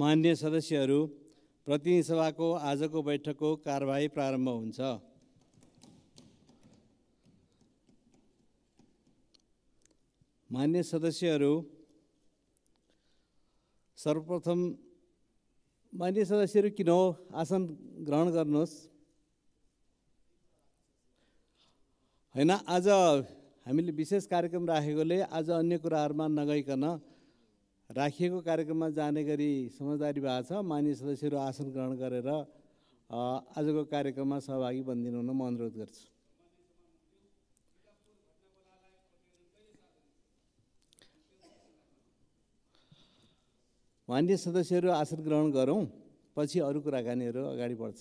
मान्य सदस्यहरू प्रतिनिधि सभाको आजको बैठकको कारवाही प्रारम्भ हुन्छ मान्य सदस्यहरू सर्वप्रथम मान्य सदस्यहरू किन हो आसन ग्रहण गर्नुहोस् होइन आज हामीले विशेष कार्यक्रम राखेकोले आज अन्य कुराहरूमा नगइकन राखिएको कार्यक्रममा जाने गरी समझदारी भएको छ मान्य सदस्यहरू आसन ग्रहण गरेर आजको कार्यक्रममा सहभागी बनिदिनु हुन म अनुरोध गर्छु मान्य सदस्यहरू आसन ग्रहण गरौँ पछि अरू कुराकानीहरू अगाडि बढ्छ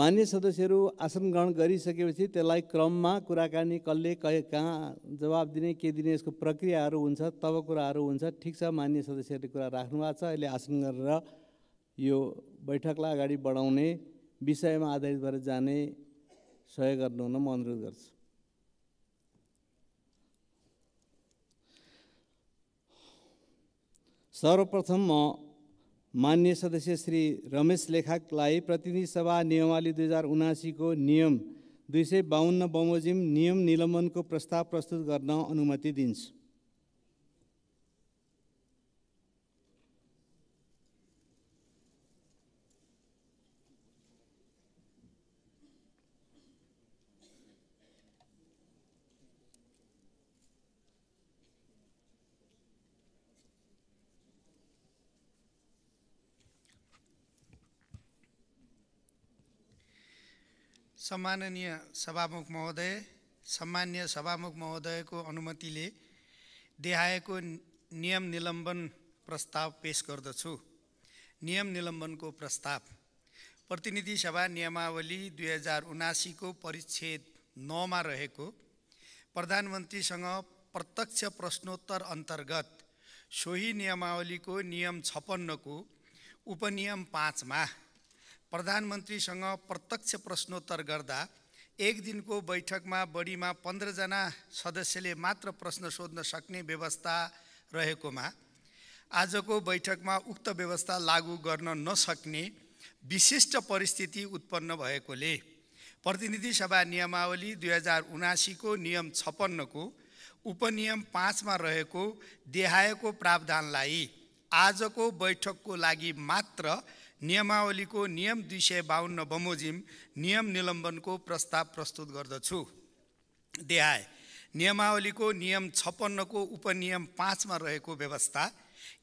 मान्य सदस्यहरू आसन ग्रहण गरिसकेपछि त्यसलाई क्रममा कुराकानी कसले कहिले कहाँ जवाब दिने के दिने यसको प्रक्रियाहरू हुन्छ तब कुराहरू हुन्छ ठिक छ मान्य सदस्यहरूले कुरा राख्नु भएको छ अहिले आसन गरेर यो बैठकलाई अगाडि बढाउने विषयमा आधारित भएर जाने सहयोग गर्नुहुन म अनुरोध गर्छु सर्वप्रथम म मान्य सदस्य श्री रमेश लेखाकलाई प्रतिनिधि सभा नियमावली दुई हजार उनासीको नियम दुई सय बाहन्न बमोजिम नियम निलम्बनको प्रस्ताव प्रस्तुत गर्न अनुमति दिन्छु सम्माननीय सभामुख महोदय सम्मान्य सभामुख महोदयको अनुमतिले देहाएको नियम निलम्बन प्रस्ताव पेश गर्दछु नियम निलम्बनको प्रस्ताव प्रतिनिधि सभा नियमावली दुई हजार उनासीको परिच्छेद नौमा रहेको प्रधानमन्त्रीसँग प्रत्यक्ष प्रश्नोत्तर अन्तर्गत सोही नियमावलीको नियम छप्पन्नको उपनियम पाँचमा प्रधानमन्त्रीसँग प्रत्यक्ष प्रश्नोत्तर गर्दा एक दिनको बैठकमा बढीमा पन्ध्रजना सदस्यले मात्र प्रश्न सोध्न सक्ने व्यवस्था रहेकोमा आजको बैठकमा उक्त व्यवस्था लागू गर्न नसक्ने विशिष्ट परिस्थिति उत्पन्न भएकोले प्रतिनिधि सभा नियमावली दुई हजार उनासीको नियम छप्पन्नको उपनियम पाँचमा रहेको देहायको प्रावधानलाई आजको बैठकको लागि मात्र नियमावलीको नियम दुई सय बाहन्न बमोजिम नियम निलम्बनको प्रस्ताव प्रस्तुत गर्दछु देहाय नियमावलीको नियम छप्पन्नको उपनियम पाँचमा रहेको व्यवस्था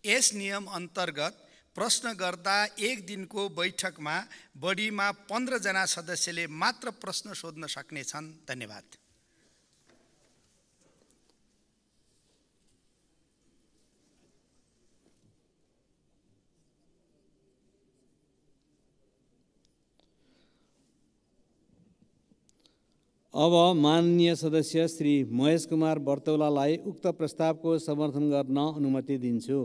यस नियम अन्तर्गत प्रश्न गर्दा एक दिनको बैठकमा बढीमा पन्ध्रजना सदस्यले मात्र प्रश्न सोध्न सक्नेछन् धन्यवाद अब माननीय सदस्य श्री महेश कुमार बर्तौलालाई उक्त प्रस्तावको समर्थन गर्न अनुमति दिन्छु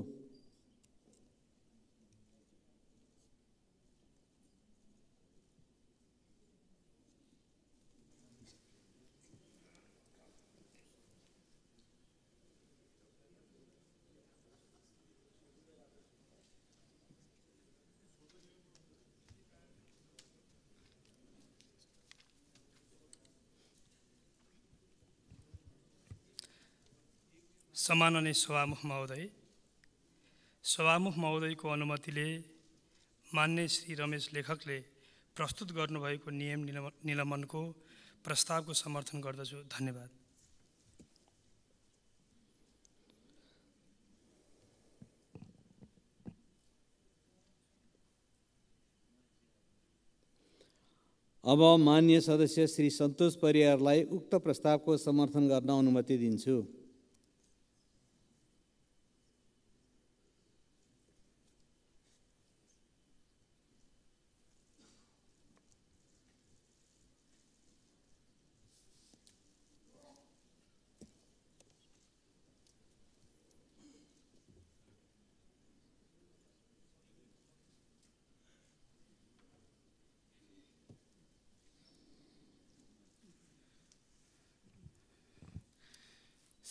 सम्माननीय सभामुख महोदय सभामुख महोदयको अनुमतिले मान्य श्री रमेश लेखकले प्रस्तुत गर्नुभएको नियम निलम्बनको प्रस्तावको समर्थन गर्दछु धन्यवाद अब मान्य सदस्य श्री सन्तोष परियारलाई उक्त प्रस्तावको समर्थन गर्न अनुमति दिन्छु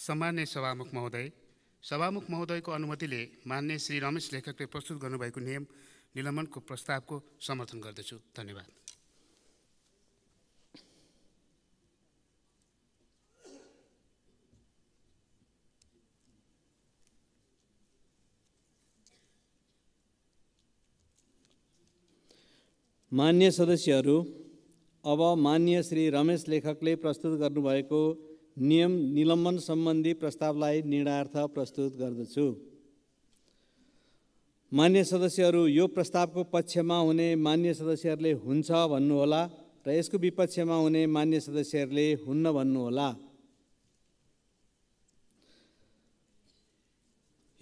सामान्य सभामुख महोदय सभामुख महोदयको अनुमतिले मान्य श्री रमेश लेखकले प्रस्तुत गर्नुभएको नियम निलम्बनको प्रस्तावको समर्थन गर्दछु धन्यवाद मान्य सदस्यहरू अब मान्य श्री रमेश लेखकले प्रस्तुत गर्नुभएको नियम निलम्बन सम्बन्धी प्रस्तावलाई निर्णार्थ प्रस्तुत गर्दछु मान्य सदस्यहरू यो प्रस्तावको पक्षमा हुने मान्य सदस्यहरूले हुन्छ भन्नुहोला र यसको विपक्षमा हुने मान्य सदस्यहरूले हुन्न भन्नुहोला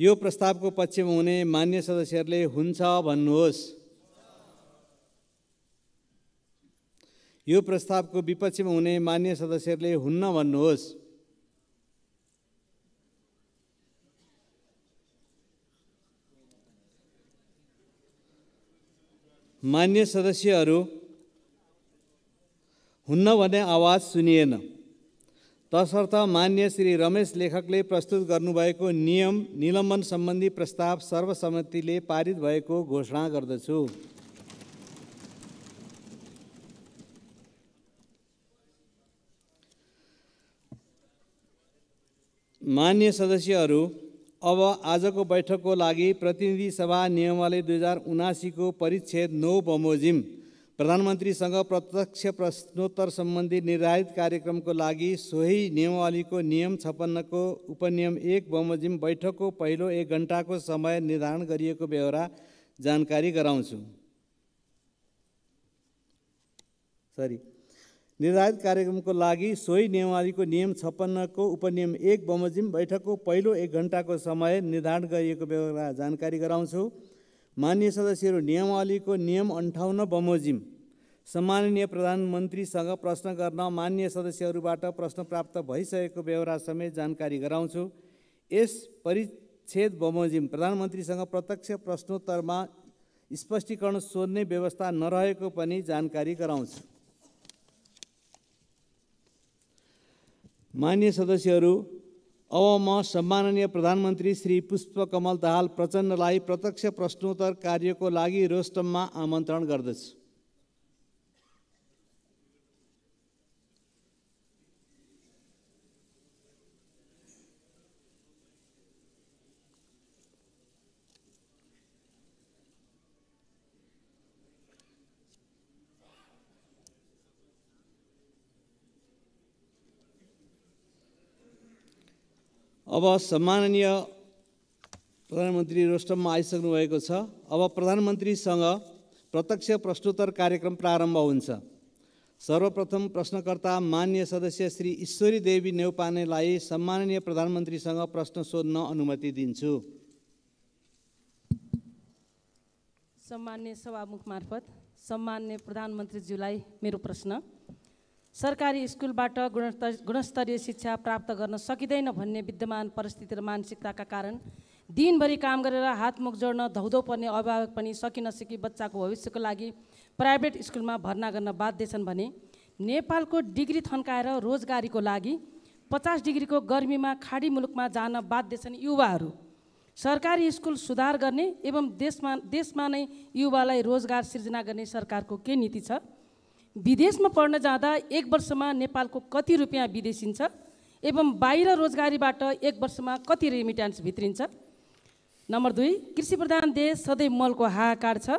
यो प्रस्तावको पक्षमा हुने मान्य सदस्यहरूले हुन्छ भन्नुहोस् यो प्रस्तावको विपक्षमा हुने मान्य सदस्यहरूले हुन्न भन्नुहोस् मान्य सदस्यहरू हुन्न भने आवाज सुनिएन तसर्थ मान्य श्री रमेश लेखकले प्रस्तुत गर्नुभएको नियम निलम्बन सम्बन्धी प्रस्ताव सर्वसम्मतिले पारित भएको घोषणा गर्दछु मान्य सदस्यहरू अब आजको बैठकको लागि प्रतिनिधि सभा नियमावली दुई हजार उनासीको परिच्छेद नौ बमोजिम प्रधानमन्त्रीसँग प्रत्यक्ष प्रश्नोत्तर सम्बन्धी निर्धारित कार्यक्रमको लागि सोही नियमावलीको नियम छप्पन्नको उपनियम एक बमोजिम बैठकको पहिलो एक घन्टाको समय निर्धारण गरिएको बेहोरा जानकारी गराउँछु सरी निर्धारित कार्यक्रमको लागि सोही नियमावलीको नियम छप्पन्नको उपनियम एक बमोजिम बैठकको पहिलो एक घन्टाको समय निर्धारण गरिएको व्यवहार जानकारी गराउँछु मान्य सदस्यहरू नियमावलीको नियम अन्ठाउन्न बमोजिम सम्माननीय प्रधानमन्त्रीसँग प्रश्न गर्न मान्य सदस्यहरूबाट प्रश्न प्राप्त भइसकेको व्यवहार समेत जानकारी गराउँछु यस परिच्छेद बमोजिम प्रधानमन्त्रीसँग प्रत्यक्ष प्रश्नोत्तरमा स्पष्टीकरण सोध्ने व्यवस्था नरहेको पनि जानकारी गराउँछु मान्य सदस्यहरू अब म सम्माननीय प्रधानमन्त्री श्री पुष्पकमल दाहाल प्रचण्डलाई प्रत्यक्ष प्रश्नोत्तर कार्यको लागि रोस्टममा आमन्त्रण गर्दछु अब सम्माननीय प्रधानमन्त्री रोस्टममा आइसक्नु भएको छ अब प्रधानमन्त्रीसँग प्रत्यक्ष प्रश्नोत्तर कार्यक्रम प्रारम्भ हुन्छ सर्वप्रथम प्रश्नकर्ता मान्य सदस्य श्री ईश्वरी देवी नेउपानेलाई सम्माननीय प्रधानमन्त्रीसँग प्रश्न सोध्न अनुमति दिन्छु सम्मान्य सभामुख मार्फत सम्मान्य प्रधानमन्त्रीज्यूलाई मेरो प्रश्न सरकारी स्कुलबाट गुणस्तर गुणस्तरीय शिक्षा प्राप्त गर्न सकिँदैन भन्ने विद्यमान परिस्थिति र मानसिकताका कारण दिनभरि काम गरेर हातमुख जोड्न धौधौ पर्ने अभिभावक पनि सकिन नसकी बच्चाको भविष्यको लागि प्राइभेट स्कुलमा भर्ना गर्न बाध्य छन् भने नेपालको डिग्री थन्काएर रोजगारीको लागि पचास डिग्रीको गर्मीमा खाडी मुलुकमा जान बाध्य छन् युवाहरू सरकारी स्कुल सुधार गर्ने एवं देशमा देशमा नै युवालाई रोजगार सिर्जना गर्ने सरकारको के नीति छ विदेशमा पढ्न जाँदा एक वर्षमा नेपालको कति रुपियाँ विदेशिन्छ एवं बाहिर रोजगारीबाट एक वर्षमा कति रेमिट्यान्स भित्रिन्छ नम्बर दुई कृषि प्रधान देश सधैँ मलको हाहाकार छ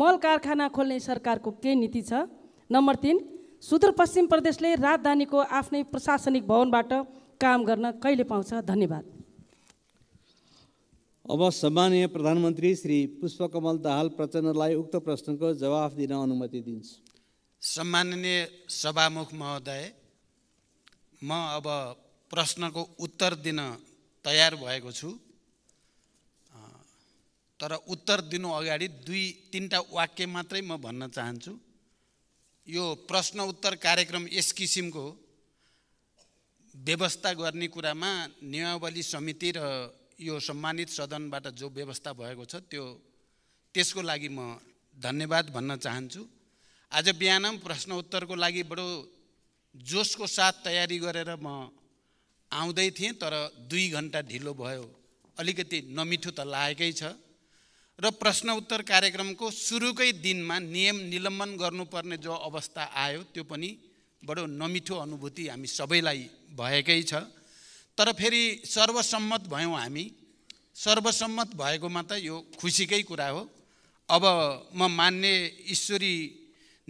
मल कारखाना खोल्ने सरकारको के नीति छ नम्बर तिन सुदूरपश्चिम प्रदेशले राजधानीको आफ्नै प्रशासनिक भवनबाट काम गर्न कहिले पाउँछ धन्यवाद अब सम्मानीय प्रधानमन्त्री श्री पुष्पकमल दाहाल प्रचण्डलाई उक्त प्रश्नको जवाफ दिन अनुमति दिन्छु सम्माननीय सभामुख महोदय म अब प्रश्नको उत्तर दिन तयार भएको छु तर उत्तर दिनु अगाडि दुई तिनवटा वाक्य मात्रै म भन्न चाहन्छु यो प्रश्न उत्तर कार्यक्रम यस किसिमको व्यवस्था गर्ने कुरामा नियमावली समिति र यो सम्मानित सदनबाट जो व्यवस्था भएको छ त्यो त्यसको लागि म धन्यवाद भन्न चाहन्छु आज बिहान प्रश्न प्रश्नोत्तरको लागि बडो जोसको साथ तयारी गरेर म आउँदै थिएँ तर दुई घन्टा ढिलो भयो अलिकति नमिठो त लागेकै छ र प्रश्न उत्तर कार्यक्रमको सुरुकै दिनमा नियम निलम्बन गर्नुपर्ने जो अवस्था आयो त्यो पनि बडो नमिठो अनुभूति हामी सबैलाई भएकै छ तर फेरि सर्वसम्मत भयौँ हामी सर्वसम्मत भएकोमा त यो खुसीकै कुरा हो अब म मान्ने ईश्वरी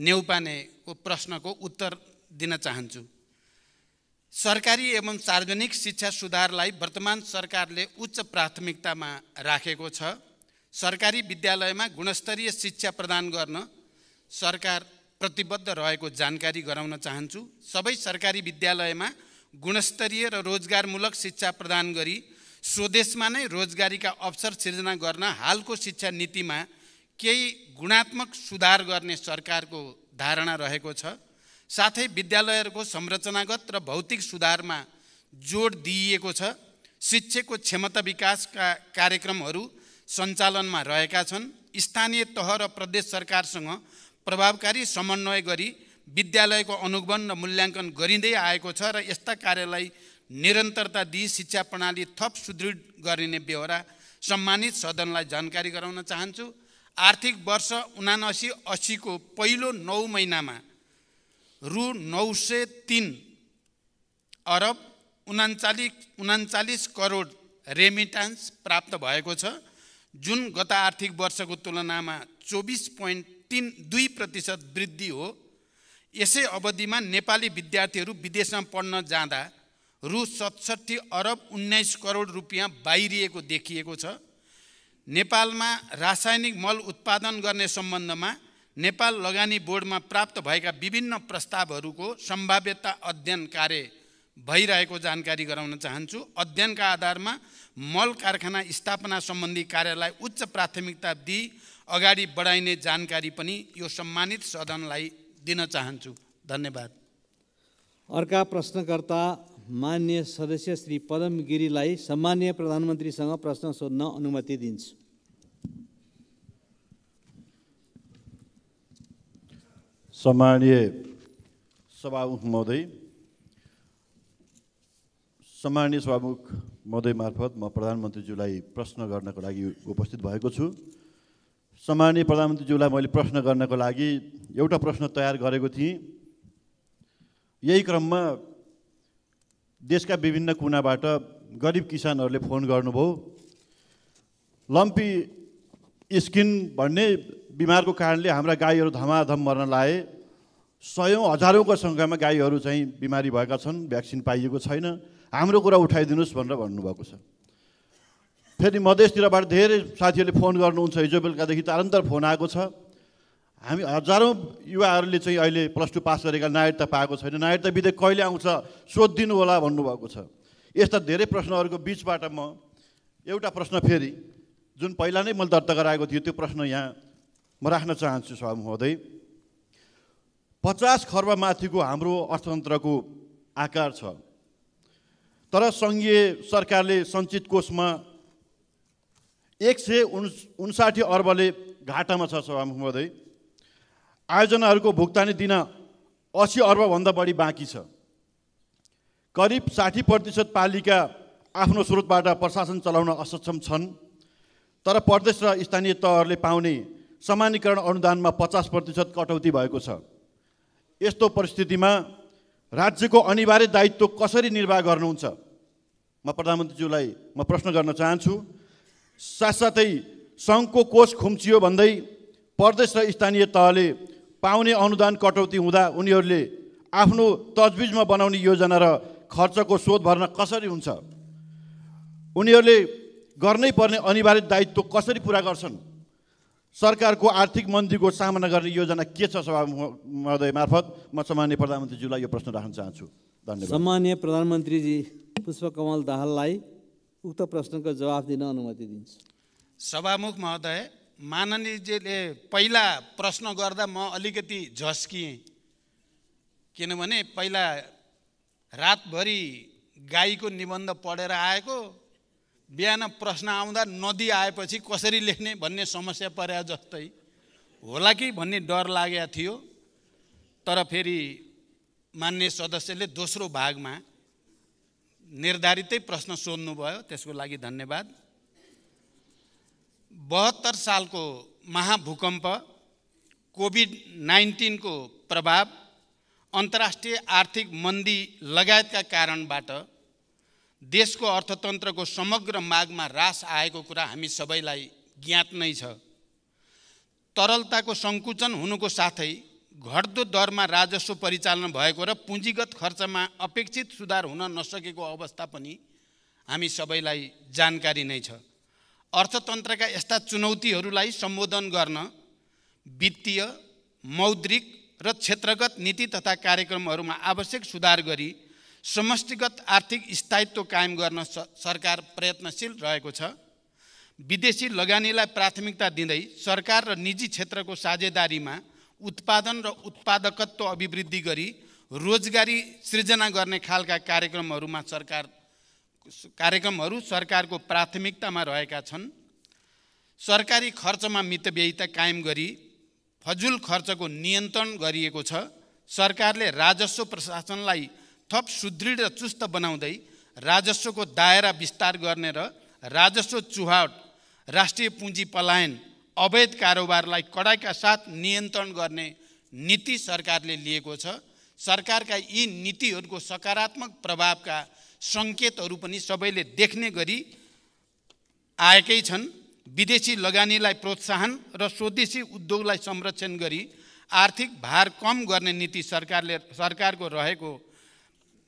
नेउपानेको प्रश्नको उत्तर दिन चाहन्छु सरकारी एवं सार्वजनिक शिक्षा सुधारलाई वर्तमान सरकारले उच्च प्राथमिकतामा राखेको छ सरकारी विद्यालयमा गुणस्तरीय शिक्षा प्रदान गर्न सरकार प्रतिबद्ध रहेको जानकारी गराउन चाहन्छु सबै सरकारी विद्यालयमा गुणस्तरीय र रोजगारमूलक शिक्षा प्रदान गरी स्वदेशमा नै रोजगारीका अवसर सिर्जना गर्न हालको शिक्षा नीतिमा केही गुणात्मक सुधार गर्ने सरकारको धारणा रहेको छ साथै विद्यालयहरूको संरचनागत र भौतिक सुधारमा जोड दिइएको छ शिक्षकको क्षमता विकासका कार्यक्रमहरू सञ्चालनमा रहेका छन् स्थानीय तह र प्रदेश सरकारसँग प्रभावकारी समन्वय गरी विद्यालयको अनुगमन र मूल्याङ्कन गरिँदै आएको छ र यस्ता कार्यलाई निरन्तरता दिई शिक्षा प्रणाली थप सुदृढ गरिने बेहोरा सम्मानित सदनलाई जानकारी गराउन चाहन्छु आर्थिक वर्ष उनासी असीको पहिलो नौ महिनामा रु नौ सय तिन अरब उनाचालिस उनाचालिस करोड रेमिटान्स प्राप्त भएको छ जुन गत आर्थिक वर्षको तुलनामा चौबिस पोइन्ट तिन दुई प्रतिशत वृद्धि हो यसै अवधिमा नेपाली विद्यार्थीहरू विदेशमा पढ्न जाँदा रु सतसट्ठी अरब उन्नाइस करोड रुपियाँ बाहिरिएको देखिएको छ नेपालमा रासायनिक मल उत्पादन गर्ने सम्बन्धमा नेपाल लगानी बोर्डमा प्राप्त भएका विभिन्न प्रस्तावहरूको सम्भाव्यता अध्ययन कार्य भइरहेको जानकारी गराउन चाहन्छु अध्ययनका आधारमा मल कारखाना स्थापना सम्बन्धी कार्यलाई उच्च प्राथमिकता दिई अगाडि बढाइने जानकारी पनि यो सम्मानित सदनलाई दिन चाहन्छु धन्यवाद अर्का प्रश्नकर्ता मान्य सदस्य श्री पदम गिरीलाई सम्मान्य प्रधानमन्त्रीसँग प्रश्न सोध्न अनुमति दिन्छु सम्मान्य सभामुख महोदय सम्मान्य सभामुख महोदय मार्फत म प्रधानमन्त्रीज्यूलाई प्रश्न गर्नको लागि उपस्थित भएको छु सम्मान्य प्रधानमन्त्रीज्यूलाई मैले प्रश्न गर्नको लागि एउटा प्रश्न तयार गरेको थिएँ यही क्रममा देशका विभिन्न कुनाबाट गरिब किसानहरूले फोन गर्नुभयो लम्पी स्किन भन्ने बिमारको कारणले हाम्रा गाईहरू धमाधम मर्न लाए सयौँ हजारौँको सङ्ख्यामा गाईहरू चाहिँ बिमारी भएका छन् भ्याक्सिन पाइएको छैन हाम्रो कुरा उठाइदिनुहोस् भनेर भन्नुभएको छ फेरि मधेसतिरबाट धेरै साथीहरूले फोन गर्नुहुन्छ हिजो बेलुकादेखि तारन्तर फोन आएको छ हामी हजारौँ युवाहरूले चाहिँ अहिले प्लस टू पास गरेका नागरिकता पाएको छैन नागरिकता विधेयक कहिले आउँछ सोधिदिनु होला भन्नुभएको छ यस्ता धेरै प्रश्नहरूको बिचबाट म एउटा प्रश्न फेरि जुन पहिला नै मैले दर्ता गराएको थियो त्यो प्रश्न यहाँ म राख्न चाहन्छु महोदय पचास खर्ब माथिको हाम्रो अर्थतन्त्रको आकार छ तर सङ्घीय सरकारले सञ्चित कोषमा एक सय उन्साठी अर्बले घाटामा छ महोदय आयोजनाहरूको भुक्तानी दिन असी अर्बभन्दा बढी बाँकी छ करिब साठी प्रतिशत पालिका आफ्नो स्रोतबाट प्रशासन चलाउन असक्षम छन् तर प्रदेश र स्थानीय तहहरूले पाउने समानीकरण अनुदानमा पचास प्रतिशत कटौती भएको छ यस्तो परिस्थितिमा राज्यको अनिवार्य दायित्व कसरी निर्वाह गर्नुहुन्छ म प्रधानमन्त्रीज्यूलाई म प्रश्न गर्न चाहन्छु साथसाथै सङ्घको कोष खुम्चियो भन्दै प्रदेश र स्थानीय तहले पाउने अनुदान कटौती हुँदा उनीहरूले आफ्नो तजबिजमा बनाउने योजना र खर्चको स्रोत भर्न कसरी हुन्छ उनीहरूले गर्नै पर्ने अनिवार्य दायित्व कसरी पुरा गर्छन् सरकारको आर्थिक मन्दीको सामना गर्ने योजना के छ सभा महोदय मार्फत म सामान्य प्रधानमन्त्रीज्यूलाई यो प्रश्न राख्न चाहन्छु धन्यवाद सामान्य प्रधानमन्त्रीजी पुष्पकमल दाहाललाई उक्त प्रश्नको जवाफ दिन अनुमति दिन्छु सभामुख महोदय माननीयजीले पहिला प्रश्न गर्दा म अलिकति झस्किएँ किनभने पहिला रातभरि गाईको निबन्ध पढेर आएको बिहान प्रश्न आउँदा नदी आएपछि कसरी लेख्ने भन्ने समस्या परे जस्तै होला कि भन्ने डर लागेको थियो तर फेरि मान्य सदस्यले दोस्रो भागमा निर्धारितै प्रश्न सोध्नुभयो त्यसको लागि धन्यवाद बहत्तर सालको महाभूकम्प कोभिड नाइन्टिनको प्रभाव अन्तर्राष्ट्रिय आर्थिक मन्दी लगायतका कारणबाट देशको अर्थतन्त्रको समग्र मागमा ह्रास आएको कुरा हामी सबैलाई ज्ञात नै छ तरलताको सङ्कुचन हुनुको साथै घट्दो दरमा राजस्व परिचालन भएको र पुँजीगत खर्चमा अपेक्षित सुधार हुन नसकेको अवस्था पनि हामी सबैलाई जानकारी नै छ अर्थतन्त्रका यस्ता चुनौतीहरूलाई सम्बोधन गर्न वित्तीय मौद्रिक र क्षेत्रगत नीति तथा कार्यक्रमहरूमा आवश्यक सुधार गरी समष्टिगत आर्थिक स्थायित्व कायम गर्न सरकार प्रयत्नशील रहेको छ विदेशी लगानीलाई प्राथमिकता दिँदै सरकार र निजी क्षेत्रको साझेदारीमा उत्पादन र उत्पादकत्व अभिवृद्धि गरी रोजगारी सृजना गर्ने खालका कार्यक्रमहरूमा सरकार कार्यक्रमहरू सरकारको प्राथमिकतामा रहेका छन् सरकारी खर्चमा मितव्ययिता कायम गरी फजुल खर्चको नियन्त्रण गरिएको छ सरकारले राजस्व प्रशासनलाई थप सुदृढ र चुस्त बनाउँदै राजस्वको दायरा विस्तार गर्ने र राजस्व चुहावट राष्ट्रिय पुँजी पलायन अवैध कारोबारलाई कडाइका साथ नियन्त्रण गर्ने नीति सरकारले लिएको छ सरकारका यी नीतिहरूको सकारात्मक प्रभावका सङ्केतहरू पनि सबैले देख्ने गरी आएकै छन् विदेशी लगानीलाई प्रोत्साहन र स्वदेशी उद्योगलाई संरक्षण गरी आर्थिक भार कम गर्ने नीति सरकारले सरकारको रहेको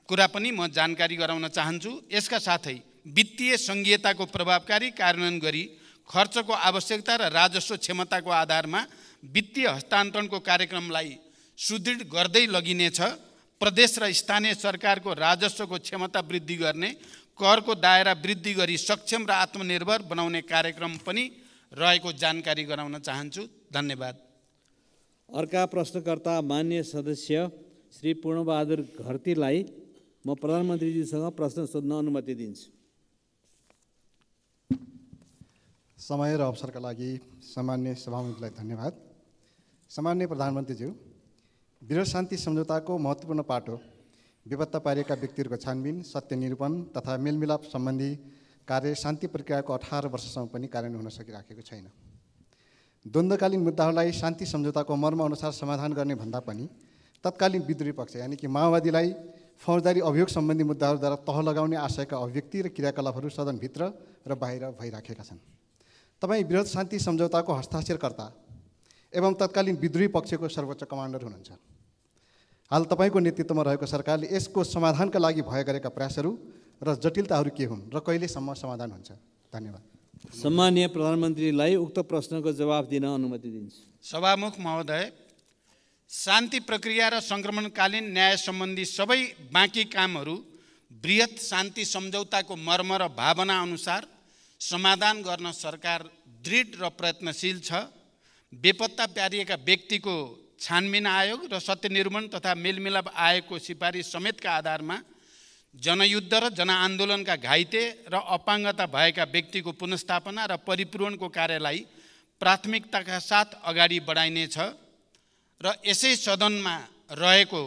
कुरा पनि म जानकारी गराउन चाहन्छु यसका साथै वित्तीय सङ्घीयताको प्रभावकारी कार्यान्वयन गरी खर्चको आवश्यकता र राजस्व क्षमताको आधारमा वित्तीय हस्तान्तरणको कार्यक्रमलाई सुदृढ गर्दै लगिनेछ प्रदेश र स्थानीय सरकारको राजस्वको क्षमता वृद्धि गर्ने करको दायरा वृद्धि गरी सक्षम र आत्मनिर्भर बनाउने कार्यक्रम पनि रहेको जानकारी गराउन चाहन्छु धन्यवाद अर्का प्रश्नकर्ता मान्य सदस्य श्री पूर्णबहादुर घरतीलाई म प्रधानमन्त्रीजीसँग प्रश्न सोध्न अनुमति दिन्छु समय र अवसरका लागि सामान्य सभामुखलाई धन्यवाद सामान्य प्रधानमन्त्रीज्यू विरोध शान्ति सम्झौताको महत्त्वपूर्ण पाठ हो बेपत्ता पारिएका व्यक्तिहरूको छानबिन सत्य निरूपण तथा मेलमिलाप सम्बन्धी कार्य शान्ति प्रक्रियाको अठार वर्षसम्म पनि कार्यान्वयन हुन सकिराखेको छैन द्वन्द्वकालीन मुद्दाहरूलाई शान्ति सम्झौताको मर्म अनुसार समाधान गर्ने भन्दा पनि तत्कालीन विद्रोही पक्ष यानि कि माओवादीलाई फौजदारी अभियोग सम्बन्धी मुद्दाहरूद्वारा तह लगाउने आशयका अभिव्यक्ति र क्रियाकलापहरू सदनभित्र र बाहिर भइराखेका छन् तपाईँ वृहत शान्ति सम्झौताको हस्ताक्षरकर्ता एवं तत्कालीन विद्रोही पक्षको सर्वोच्च कमान्डर हुनुहुन्छ हाल तपाईँको नेतृत्वमा रहेको सरकारले यसको समाधानका लागि भए गरेका प्रयासहरू र जटिलताहरू के हुन् र कहिलेसम्म समाधान हुन्छ धन्यवाद सम्मान्य प्रधानमन्त्रीलाई उक्त प्रश्नको जवाब दिन अनुमति दिन्छु सभामुख महोदय शान्ति प्रक्रिया र सङ्क्रमणकालीन न्याय सम्बन्धी सबै बाँकी कामहरू वृहत शान्ति सम्झौताको मर्म र भावना अनुसार समाधान गर्न सरकार दृढ र प्रयत्नशील छ बेपत्ता प्यारिएका व्यक्तिको छानबिन आयोग र सत्यनिर्मण तथा मेलमिलाप आयोगको सिफारिस समेतका आधारमा जनयुद्ध र जनआन्दोलनका घाइते र अपाङ्गता भएका व्यक्तिको पुनस्थापना र परिपूरणको कार्यलाई प्राथमिकताका साथ अगाडि बढाइनेछ र यसै सदनमा रहेको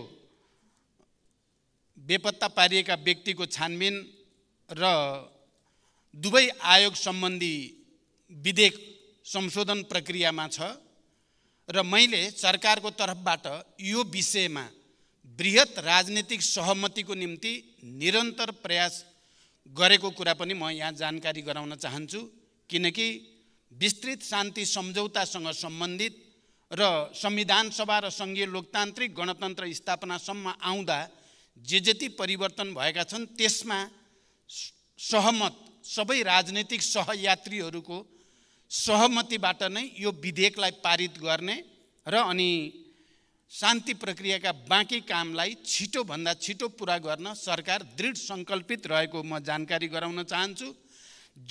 बेपत्ता पारिएका व्यक्तिको छानबिन र दुवै आयोग सम्बन्धी विधेयक संशोधन प्रक्रियामा छ र मैले सरकारको तर्फबाट यो विषयमा वृहत राजनीतिक सहमतिको निम्ति निरन्तर प्रयास गरेको कुरा पनि म यहाँ जानकारी गराउन चाहन्छु किनकि विस्तृत शान्ति सम्झौतासँग सम्बन्धित र संविधान सभा र सङ्घीय लोकतान्त्रिक गणतन्त्र स्थापनासम्म आउँदा जे जति परिवर्तन भएका छन् त्यसमा सहमत सबै राजनीतिक सहयात्रीहरूको सहमतिबाट नै यो विधेयकलाई पारित गर्ने र अनि शान्ति प्रक्रियाका बाँकी कामलाई छिटोभन्दा छिटो पुरा गर्न सरकार दृढ सङ्कल्पित रहेको म जानकारी गराउन चाहन्छु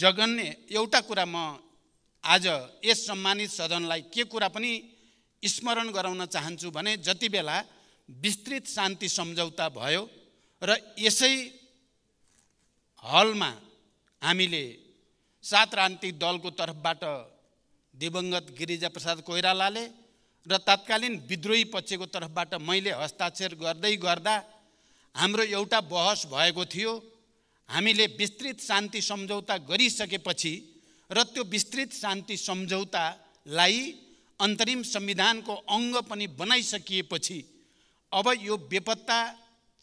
जगन्य एउटा कुरा म आज यस सम्मानित सदनलाई के कुरा पनि स्मरण गराउन चाहन्छु भने जति बेला विस्तृत शान्ति सम्झौता भयो र यसै हलमा हामीले सात राजनीतिक दलको तर्फबाट दिवङ्गत गिरिजाप्रसाद कोइरालाले र तत्कालीन विद्रोही पक्षको तर्फबाट मैले हस्ताक्षर गर्दै गर्दा हाम्रो एउटा बहस भएको थियो हामीले विस्तृत शान्ति सम्झौता गरिसकेपछि र त्यो विस्तृत शान्ति सम्झौतालाई अन्तरिम संविधानको अङ्ग पनि बनाइसकिएपछि अब यो बेपत्ता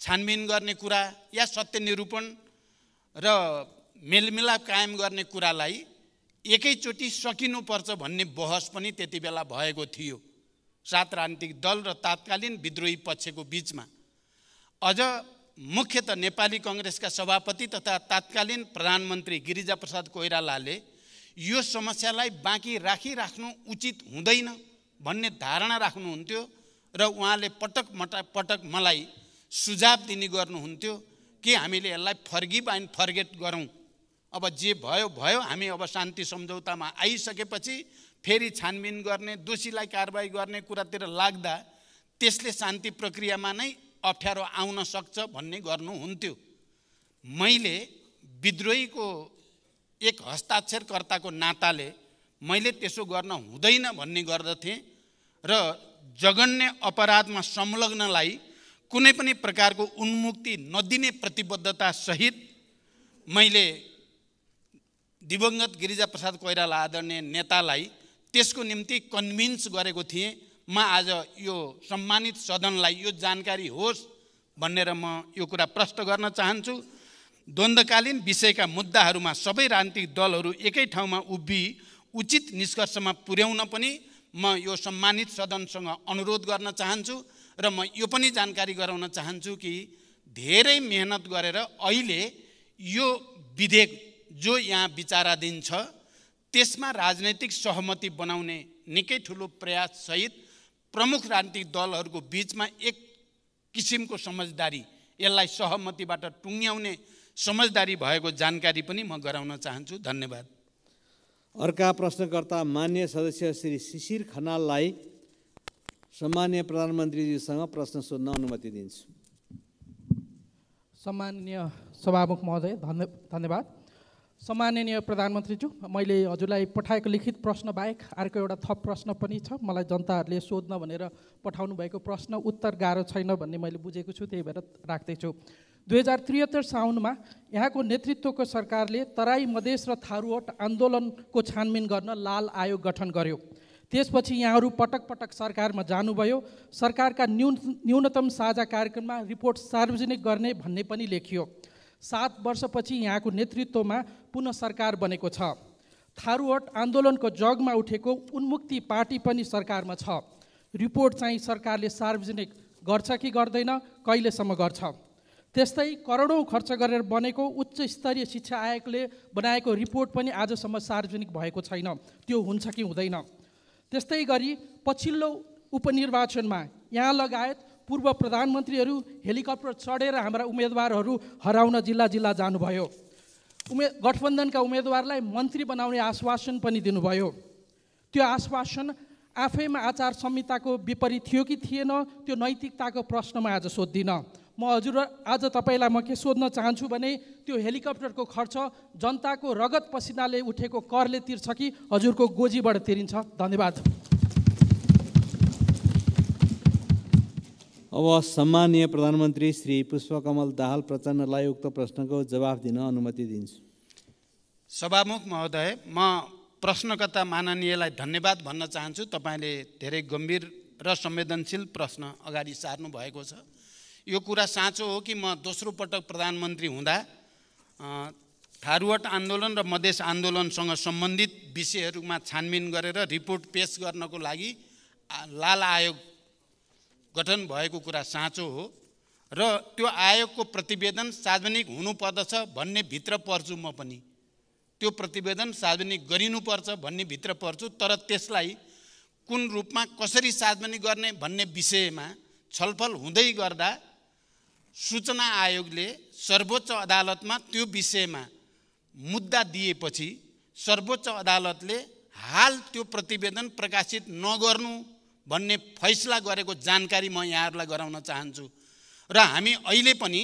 छानबिन गर्ने कुरा या सत्य निरूपण र मेलमिलाप कायम गर्ने कुरालाई एकैचोटि सकिनुपर्छ भन्ने बहस पनि त्यति बेला भएको थियो सात राजनीतिक दल र तात्कालीन विद्रोही पक्षको बिचमा अझ मुख्यत नेपाली कङ्ग्रेसका सभापति तथा तात्कालीन प्रधानमन्त्री गिरिजाप्रसाद कोइरालाले यो समस्यालाई बाँकी राखिराख्नु उचित हुँदैन भन्ने धारणा राख्नुहुन्थ्यो र उहाँले पटक मटा पटक मलाई सुझाव दिने गर्नुहुन्थ्यो कि हामीले यसलाई फर्गिब एन्ड फर्गेट गरौँ अब जे भयो भयो हामी अब शान्ति सम्झौतामा आइसकेपछि फेरि छानबिन गर्ने दोषीलाई कारवाही गर्ने कुरातिर लाग्दा त्यसले शान्ति प्रक्रियामा नै अप्ठ्यारो आउन सक्छ भन्ने गर्नुहुन्थ्यो मैले विद्रोहीको एक हस्ताक्षरकर्ताको नाताले मैले त्यसो गर्न हुँदैन भन्ने गर्दथेँ र जगन्य अपराधमा संलग्नलाई कुनै पनि प्रकारको उन्मुक्ति नदिने प्रतिबद्धतासहित मैले दिवंगत गिरिजाप्रसाद कोइराला आदरणीय नेतालाई त्यसको निम्ति कन्भिन्स गरेको थिएँ म आज यो सम्मानित सदनलाई यो जानकारी होस् भनेर म यो कुरा प्रष्ट गर्न चाहन्छु द्वन्द्वकालीन विषयका मुद्दाहरूमा सबै राजनीतिक दलहरू एकै ठाउँमा उभिई उचित निष्कर्षमा पुर्याउन पनि म यो सम्मानित सदनसँग अनुरोध गर्न चाहन्छु र म यो पनि जानकारी गराउन चाहन्छु कि धेरै मेहनत गरेर अहिले यो विधेयक जो यहाँ विचाराधीन छ त्यसमा राजनैतिक सहमति बनाउने निकै ठुलो प्रयाससहित प्रमुख राजनीतिक दलहरूको बिचमा एक किसिमको समझदारी यसलाई सहमतिबाट टुङ्ग्याउने समझदारी भएको जानकारी पनि म गराउन चाहन्छु धन्यवाद अर्का प्रश्नकर्ता मान्य सदस्य श्री शिशिर खनाललाई सम्मान्य प्रधानमन्त्रीजीसँग प्रश्न सोध्न अनुमति दिन्छु सम्मान्य सभामुख महोदय धन्य धन्यवाद सम्माननीय प्रधानमन्त्रीज्यू मैले हजुरलाई पठाएको लिखित प्रश्न बाहेक अर्को एउटा थप प्रश्न पनि छ मलाई जनताहरूले सोध्न भनेर पठाउनु भएको प्रश्न उत्तर गाह्रो छैन भन्ने मैले बुझेको छु त्यही भएर राख्दैछु दुई हजार त्रिहत्तर साउनमा यहाँको नेतृत्वको सरकारले तराई मधेस र थारूवट आन्दोलनको छानबिन गर्न लाल आयोग गठन गर्यो त्यसपछि यहाँहरू पटक पटक सरकारमा जानुभयो सरकारका न्यून न्यूनतम साझा कार्यक्रममा रिपोर्ट सार्वजनिक गर्ने भन्ने पनि लेखियो सात वर्षपछि यहाँको नेतृत्वमा पुनः सरकार बनेको छ थारूवट आन्दोलनको जगमा उठेको उन्मुक्ति पार्टी पनि सरकारमा छ रिपोर्ट चाहिँ सरकारले सार्वजनिक गर्छ कि गर्दैन कहिलेसम्म गर्छ त्यस्तै करोडौँ खर्च गरेर बनेको उच्च स्तरीय शिक्षा आयोगले बनाएको रिपोर्ट पनि आजसम्म सार्वजनिक भएको छैन त्यो हुन्छ कि हुँदैन त्यस्तै गरी पछिल्लो उपनिर्वाचनमा यहाँ लगायत पूर्व प्रधानमन्त्रीहरू हेलिकप्टर चढेर हाम्रा उम्मेदवारहरू हराउन जिल्ला जिल्ला जानुभयो उमे गठबन्धनका उम्मेदवारलाई मन्त्री बनाउने आश्वासन पनि दिनुभयो त्यो आश्वासन आफैमा आचार संहिताको विपरीत थियो कि थिएन त्यो नैतिकताको प्रश्न म आज सोध्दिनँ म हजुर आज तपाईँलाई म के सोध्न चाहन्छु भने त्यो हेलिकप्टरको खर्च जनताको रगत पसिनाले उठेको करले तिर्छ कि हजुरको गोजीबाट तिरिन्छ धन्यवाद अब सम्मानीय प्रधानमन्त्री श्री पुष्पकमल दाहाल प्रचण्डलाई उक्त प्रश्नको जवाफ दिन अनुमति दिन्छु सभामुख महोदय म प्रश्नकर्ता माननीयलाई धन्यवाद भन्न चाहन्छु तपाईँले धेरै गम्भीर र संवेदनशील प्रश्न अगाडि सार्नु भएको छ यो कुरा साँचो हो कि म दोस्रो पटक प्रधानमन्त्री हुँदा थारुवट आन्दोलन र मधेस आन्दोलनसँग सम्बन्धित विषयहरूमा छानबिन गरेर रिपोर्ट पेस गर्नको लागि लाल आयोग गठन भएको कुरा साँचो हो र त्यो आयोगको प्रतिवेदन सार्वजनिक हुनुपर्दछ भन्ने भित्र पर्छु म पनि त्यो प्रतिवेदन सार्वजनिक गरिनुपर्छ भन्ने भित्र पर्छु तर त्यसलाई कुन रूपमा कसरी सार्वजनिक गर्ने भन्ने विषयमा छलफल हुँदै गर्दा सूचना आयोगले सर्वोच्च अदालतमा त्यो विषयमा मुद्दा दिएपछि सर्वोच्च अदालतले हाल त्यो प्रतिवेदन प्रकाशित नगर्नु भन्ने फैसला गरेको जानकारी म यहाँहरूलाई गराउन चाहन्छु र हामी अहिले पनि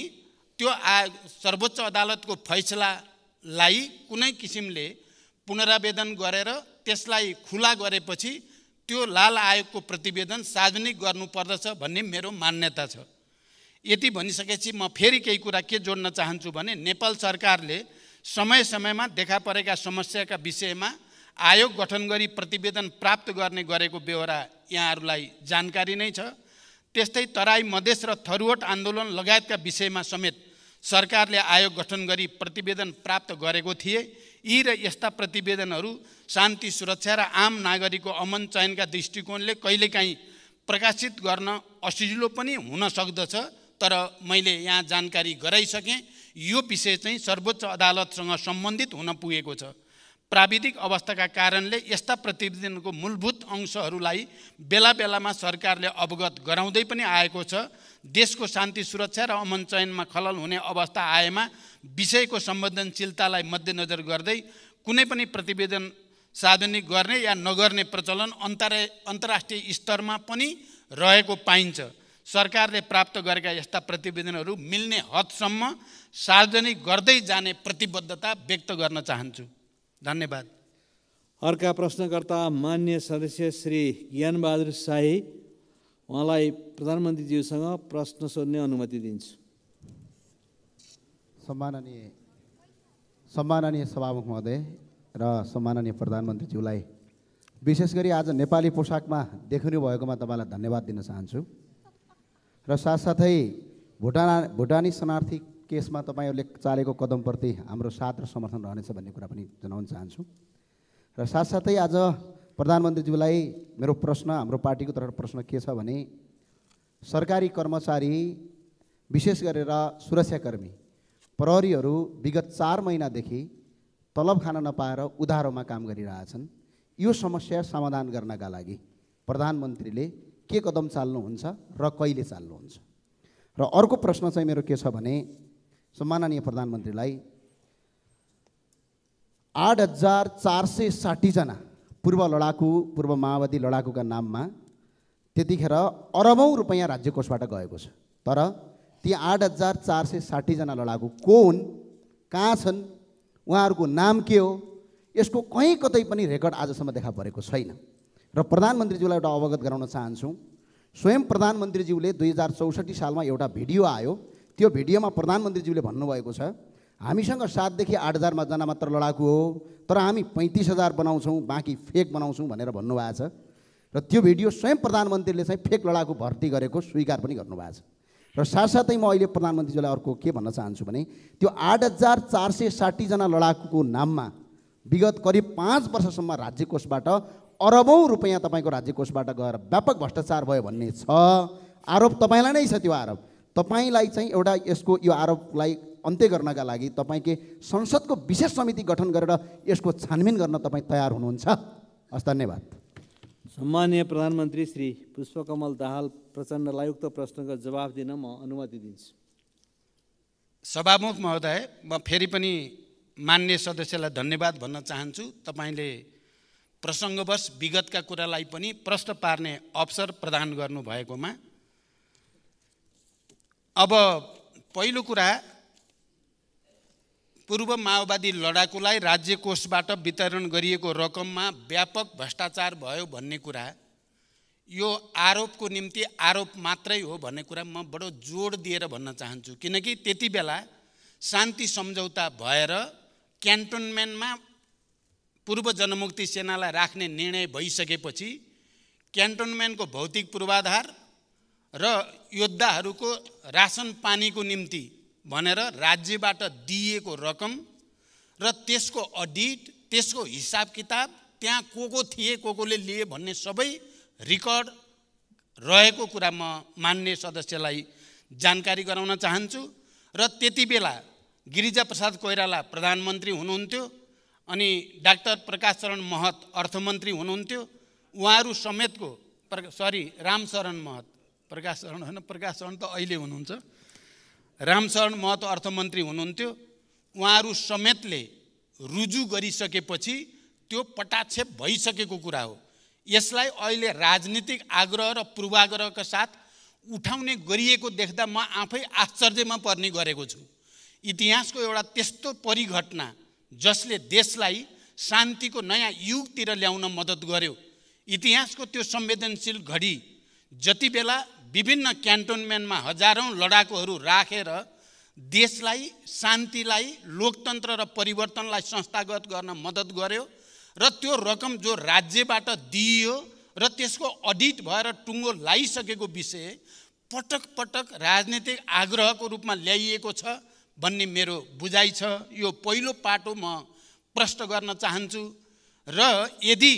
त्यो आ सर्वोच्च अदालतको फैसलालाई कुनै किसिमले पुनरावेदन गरेर त्यसलाई खुला गरेपछि त्यो लाल आयोगको प्रतिवेदन सार्वजनिक गर्नुपर्दछ भन्ने मेरो मान्यता छ यति भनिसकेपछि म फेरि केही कुरा के जोड्न चाहन्छु भने नेपाल सरकारले समय समयमा देखा परेका समस्याका विषयमा आयोग गठन गरी प्रतिवेदन प्राप्त गर्ने गरेको बेहोरा यहाँहरूलाई जानकारी नै छ त्यस्तै तराई मधेस र थरुवट आन्दोलन लगायतका विषयमा समेत सरकारले आयोग गठन गरी प्रतिवेदन प्राप्त गरेको थिए यी र यस्ता प्रतिवेदनहरू शान्ति सुरक्षा र आम नागरिकको अमन चयनका दृष्टिकोणले कहिलेकाहीँ प्रकाशित गर्न असजिलो पनि हुन सक्दछ तर मैले यहाँ जानकारी गराइसकेँ यो विषय चाहिँ सर्वोच्च अदालतसँग सम्बन्धित हुन पुगेको छ प्राविधिक अवस्थाका कारणले यस्ता प्रतिवेदनको मूलभूत अंशहरूलाई बेला बेलामा सरकारले अवगत गराउँदै पनि आएको छ देशको शान्ति सुरक्षा र अमन चयनमा खलल हुने अवस्था आएमा विषयको संवेदनशीलतालाई मध्यनजर गर्दै कुनै पनि प्रतिवेदन सार्वजनिक गर्ने या नगर्ने प्रचलन अन्तरा अन्तर्राष्ट्रिय स्तरमा पनि रहेको पाइन्छ सरकारले प्राप्त गरेका यस्ता प्रतिवेदनहरू मिल्ने हदसम्म सार्वजनिक गर्दै जाने प्रतिबद्धता व्यक्त गर्न चाहन्छु धन्यवाद अर्का प्रश्नकर्ता मान्य सदस्य श्री ज्ञानबहादुर शाही उहाँलाई प्रधानमन्त्रीज्यूसँग प्रश्न सोध्ने अनुमति दिन्छु सम्माननीय सम्माननीय सभामुख महोदय र सम्माननीय प्रधानमन्त्रीज्यूलाई विशेष गरी आज नेपाली पोसाकमा देख्नु भएकोमा तपाईँलाई धन्यवाद दिन चाहन्छु र साथसाथै भुटान भुटानी शरणार्थी केसमा तपाईँहरूले चालेको कदमप्रति हाम्रो साथ र समर्थन रहनेछ भन्ने कुरा पनि जनाउन चाहन्छु र साथसाथै आज प्रधानमन्त्रीज्यूलाई मेरो प्रश्न हाम्रो पार्टीको तर्फबाट प्रश्न के छ भने सरकारी कर्मचारी विशेष गरेर सुरक्षाकर्मी प्रहरीहरू विगत चार महिनादेखि तलब खान नपाएर उधारोमा काम गरिरहेछन् यो समस्या समाधान गर्नका लागि प्रधानमन्त्रीले के कदम चाल्नुहुन्छ र कहिले चाल्नुहुन्छ र अर्को प्रश्न चाहिँ मेरो के छ भने सम्माननीय प्रधानमन्त्रीलाई आठ हजार चार सय साठीजना पूर्व लडाकु पूर्व माओवादी लडाकुका नाममा त्यतिखेर अरबौँ रुपियाँ राज्य कोषबाट गएको छ तर ती आठ हजार चार सय साठीजना लडाकु को हुन् कहाँ छन् उहाँहरूको नाम के हो यसको कहीँ कतै पनि रेकर्ड आजसम्म देखा परेको छैन र प्रधानमन्त्रीज्यूलाई एउटा अवगत गराउन चाहन्छु स्वयं प्रधानमन्त्रीज्यूले दुई हजार चौसठी सालमा एउटा भिडियो आयो त्यो भिडियोमा प्रधानमन्त्रीज्यूले भन्नुभएको छ हामीसँग सातदेखि आठ हजारमा जना मात्र लडाकु हो तर हामी पैँतिस हजार बनाउँछौँ बाँकी फेक बनाउँछौँ भनेर भन्नुभएको छ र त्यो भिडियो स्वयं प्रधानमन्त्रीले चाहिँ फेक लडाकु भर्ती गरेको स्वीकार पनि गर्नुभएको छ र साथसाथै म अहिले प्रधानमन्त्रीज्यूलाई अर्को के भन्न चाहन्छु भने त्यो आठ हजार चार सय साठीजना लडाकुको नाममा विगत करिब पाँच वर्षसम्म राज्य कोषबाट अरबौँ रुपियाँ तपाईँको राज्य कोषबाट गएर व्यापक भ्रष्टाचार भयो भन्ने छ आरोप तपाईँलाई नै छ त्यो आरोप तपाईँलाई चाहिँ एउटा यसको यो आरोपलाई अन्त्य गर्नका लागि तपाईँकै संसदको विशेष समिति गठन गरेर यसको छानबिन गर्न तपाईँ तयार हुनुहुन्छ हस् धन्यवाद सम्मान्य प्रधानमन्त्री श्री पुष्पकमल दाहाल प्रचण्डलाई उक्त प्रश्नको जवाब दिन म अनुमति दिन्छु सभामुख महोदय म फेरि पनि मान्य सदस्यलाई धन्यवाद भन्न चाहन्छु तपाईँले प्रसङ्गवश विगतका कुरालाई पनि प्रश्न पार्ने अवसर प्रदान गर्नुभएकोमा अब पहिलो कुरा पूर्व माओवादी लडाकुलाई राज्य कोषबाट वितरण गरिएको रकममा व्यापक भ्रष्टाचार भयो भन्ने कुरा यो आरोपको निम्ति आरोप मात्रै हो भन्ने कुरा म बडो जोड दिएर भन्न चाहन्छु किनकि त्यति बेला शान्ति सम्झौता भएर क्यान्टोनमेन्टमा पूर्व जनमुक्ति सेनालाई राख्ने निर्णय भइसकेपछि क्यान्टोनमेन्टको भौतिक पूर्वाधार र योद्धाहरूको रासन पानीको निम्ति भनेर राज्यबाट दिइएको रकम र त्यसको अडिट त्यसको हिसाब किताब त्यहाँ को को थिए को कोले लिए भन्ने सबै रेकर्ड रहेको कुरा म मान्ने सदस्यलाई जानकारी गराउन चाहन्छु र त्यति बेला गिरिजाप्रसाद कोइराला प्रधानमन्त्री हुनुहुन्थ्यो अनि डाक्टर प्रकाश चरण महत अर्थमन्त्री हुनुहुन्थ्यो उहाँहरू समेतको सरी रामशरण महत प्रकाश शरण होइन प्रकाश शरण त अहिले हुनुहुन्छ रामशरण महतो अर्थमन्त्री हुनुहुन्थ्यो उहाँहरू समेतले रुजु गरिसकेपछि त्यो पटाक्षेप भइसकेको कुरा हो यसलाई अहिले राजनीतिक आग्रह र पूर्वाग्रहका साथ उठाउने गरिएको देख्दा म आफै आश्चर्यमा पर्ने गरेको छु इतिहासको एउटा त्यस्तो परिघटना जसले देशलाई शान्तिको नयाँ युगतिर ल्याउन मद्दत गर्यो इतिहासको त्यो संवेदनशील घडी जति बेला विभिन्न क्यान्टोनमेन्टमा हजारौँ लडाकुहरू राखेर रा, देशलाई शान्तिलाई लोकतन्त्र र परिवर्तनलाई संस्थागत गर्न मद्दत गर्यो र त्यो रकम जो राज्यबाट दिइयो र त्यसको अडिट भएर टुङ्गो लगाइसकेको विषय पटक पटक राजनीतिक आग्रहको रूपमा ल्याइएको छ भन्ने मेरो बुझाइ छ यो पहिलो पाटो म प्रष्ट गर्न चाहन्छु र यदि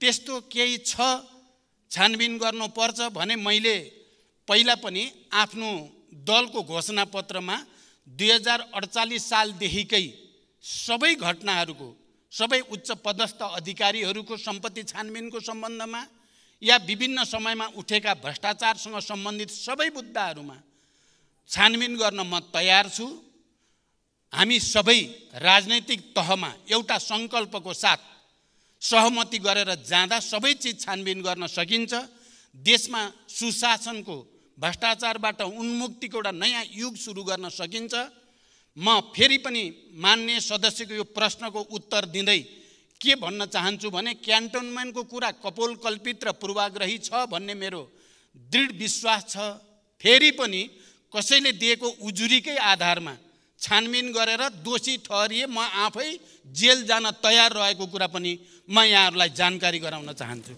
त्यस्तो केही छ छानबिन गर्नुपर्छ भने मैले पहिला पनि आफ्नो दलको घोषणापत्रमा दुई हजार अडचालिस सालदेखिकै सबै घटनाहरूको सबै उच्च पदस्थ अधिकारीहरूको सम्पत्ति छानबिनको सम्बन्धमा या विभिन्न समयमा उठेका भ्रष्टाचारसँग सम्बन्धित सबै मुद्दाहरूमा छानबिन गर्न म तयार छु हामी सबै राजनैतिक तहमा एउटा सङ्कल्पको साथ सहमति गरेर जाँदा सबै चिज छानबिन गर्न सकिन्छ देशमा सुशासनको भ्रष्टाचारबाट उन्मुक्तिको एउटा नयाँ युग सुरु गर्न सकिन्छ म फेरि पनि मान्य सदस्यको यो प्रश्नको उत्तर दिँदै के भन्न चाहन्छु भने क्यान्टोनमेन्टको कुरा कपोल कल्पित र पूर्वाग्रही छ भन्ने मेरो दृढ विश्वास छ फेरि पनि कसैले दिएको उजुरीकै आधारमा छानबिन गरेर दोषी ठहरिए म आफै जेल जान तयार रहेको कुरा पनि म यहाँहरूलाई जानकारी गराउन चाहन्छु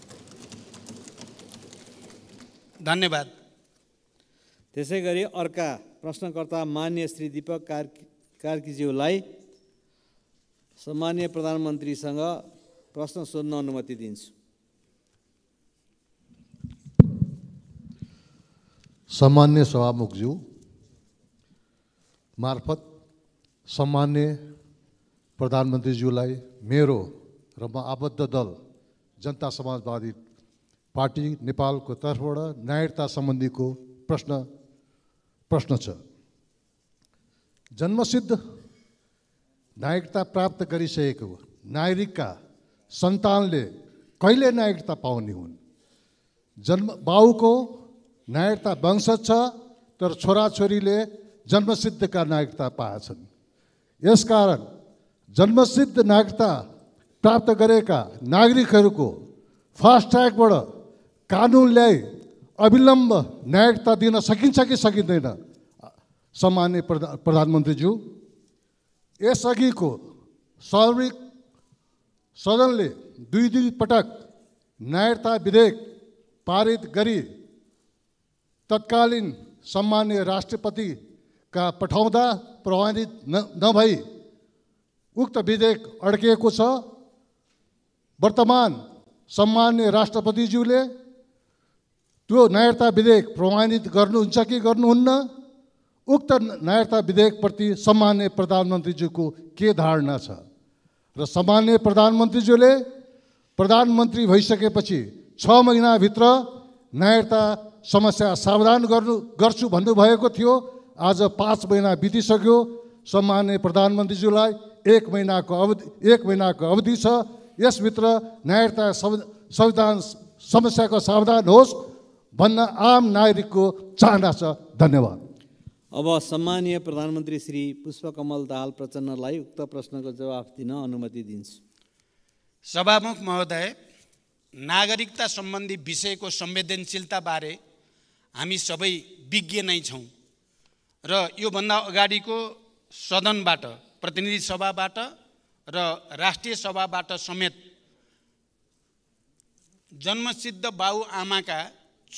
धन्यवाद त्यसै गरी अर्का प्रश्नकर्ता मान्य श्री दिपक कार्की कार्कीज्यूलाई सम्मान्य प्रधानमन्त्रीसँग प्रश्न सोध्न अनुमति दिन्छु सम्मान्य सभामुखज्यू मार्फत सम्मान्य प्रधानमन्त्रीज्यूलाई मेरो र म आबद्ध दल जनता समाजवादी पार्टी नेपालको तर्फबाट न्यायता सम्बन्धीको प्रश्न प्रश्न छ जन्मसिद्ध नागरिकता प्राप्त गरिसकेको नागरिकका सन्तानले कहिले नागरिकता पाउने हुन् जन्म बाउको नागरिकता वंश छ तर छोराछोरीले जन्मसिद्धका नागरिकता पाएछन् यसकारण जन्मसिद्ध नागरिकता प्राप्त गरेका नागरिकहरूको फास्ट्यागबाट कानुन ल्याई अविलम्ब न्यायिकता दिन सकिन्छ कि सकिँदैन सामान्य प्रधा प्रधानमन्त्रीज्यू यसअघिको सार्वजनिक सदनले दुई दुई पटक न्यायता विधेयक पारित गरी तत्कालीन सम्मान्य राष्ट्रपतिका पठाउँदा प्रभावित न नभई उक्त विधेयक अड्किएको छ वर्तमान सम्मान्य राष्ट्रपतिज्यूले त्यो नायरता विधेयक प्रमाणित गर्नुहुन्छ कि गर्नुहुन्न उक्त नायरता विधेयकप्रति सामान्य प्रधानमन्त्रीज्यूको के धारणा छ र सामान्य प्रधानमन्त्रीज्यूले प्रधानमन्त्री भइसकेपछि छ महिनाभित्र नायरता समस्या सावधान गर्नु गर्छु भन्नुभएको थियो आज पाँच महिना बितिसक्यो सामान्य प्रधानमन्त्रीज्यूलाई एक महिनाको अवधि एक महिनाको अवधि छ यसभित्र नागरिकता संविधान समस्याको सावधान होस् भन्न आम नागरिकको चाहना छ धन्यवाद अब सम्मानीय प्रधानमन्त्री श्री पुष्पकमल दाहाल प्रचण्डलाई उक्त प्रश्नको जवाफ दिन अनुमति दिन्छु सभामुख महोदय नागरिकता सम्बन्धी विषयको संवेदनशीलताबारे हामी सबै विज्ञ नै छौँ र योभन्दा अगाडिको सदनबाट प्रतिनिधि सभाबाट र राष्ट्रिय सभाबाट समेत जन्मसिद्ध बाउ आमाका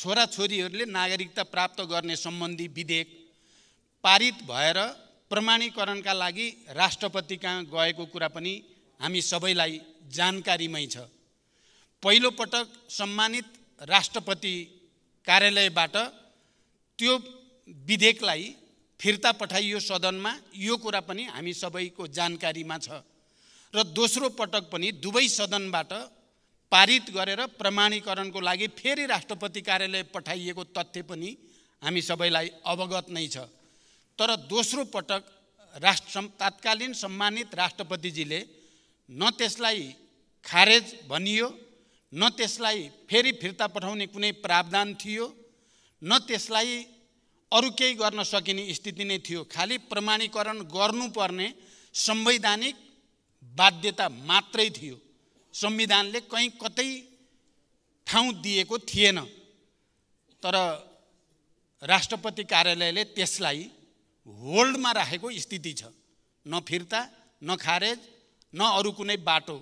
छोराछोरीहरूले नागरिकता प्राप्त गर्ने सम्बन्धी विधेयक पारित भएर प्रमाणीकरणका लागि राष्ट्रपति कहाँ गएको कुरा पनि हामी सबैलाई जानकारीमै छ पहिलोपटक सम्मानित राष्ट्रपति कार्यालयबाट त्यो विधेयकलाई फिर्ता पठाइयो सदनमा यो कुरा पनि हामी सबैको जानकारीमा छ र दोस्रो पटक पनि दुवै सदनबाट पारित गरेर प्रमाणीकरणको लागि फेरि राष्ट्रपति कार्यालय पठाइएको तथ्य पनि हामी सबैलाई अवगत नै छ तर दोस्रो पटक राष्ट्र तात्कालीन सम्मानित राष्ट्रपतिजीले न त्यसलाई खारेज भनियो न त्यसलाई फेरि फिर्ता पठाउने कुनै प्रावधान थियो न त्यसलाई अरू केही गर्न सकिने स्थिति नै थियो खालि प्रमाणीकरण गर्नुपर्ने संवैधानिक बाध्यता मात्रै थियो संविधानले कहीँ कतै ठाउँ दिएको थिएन तर राष्ट्रपति कार्यालयले त्यसलाई होल्डमा राखेको स्थिति छ न फिर्ता न खारेज न अरू कुनै बाटो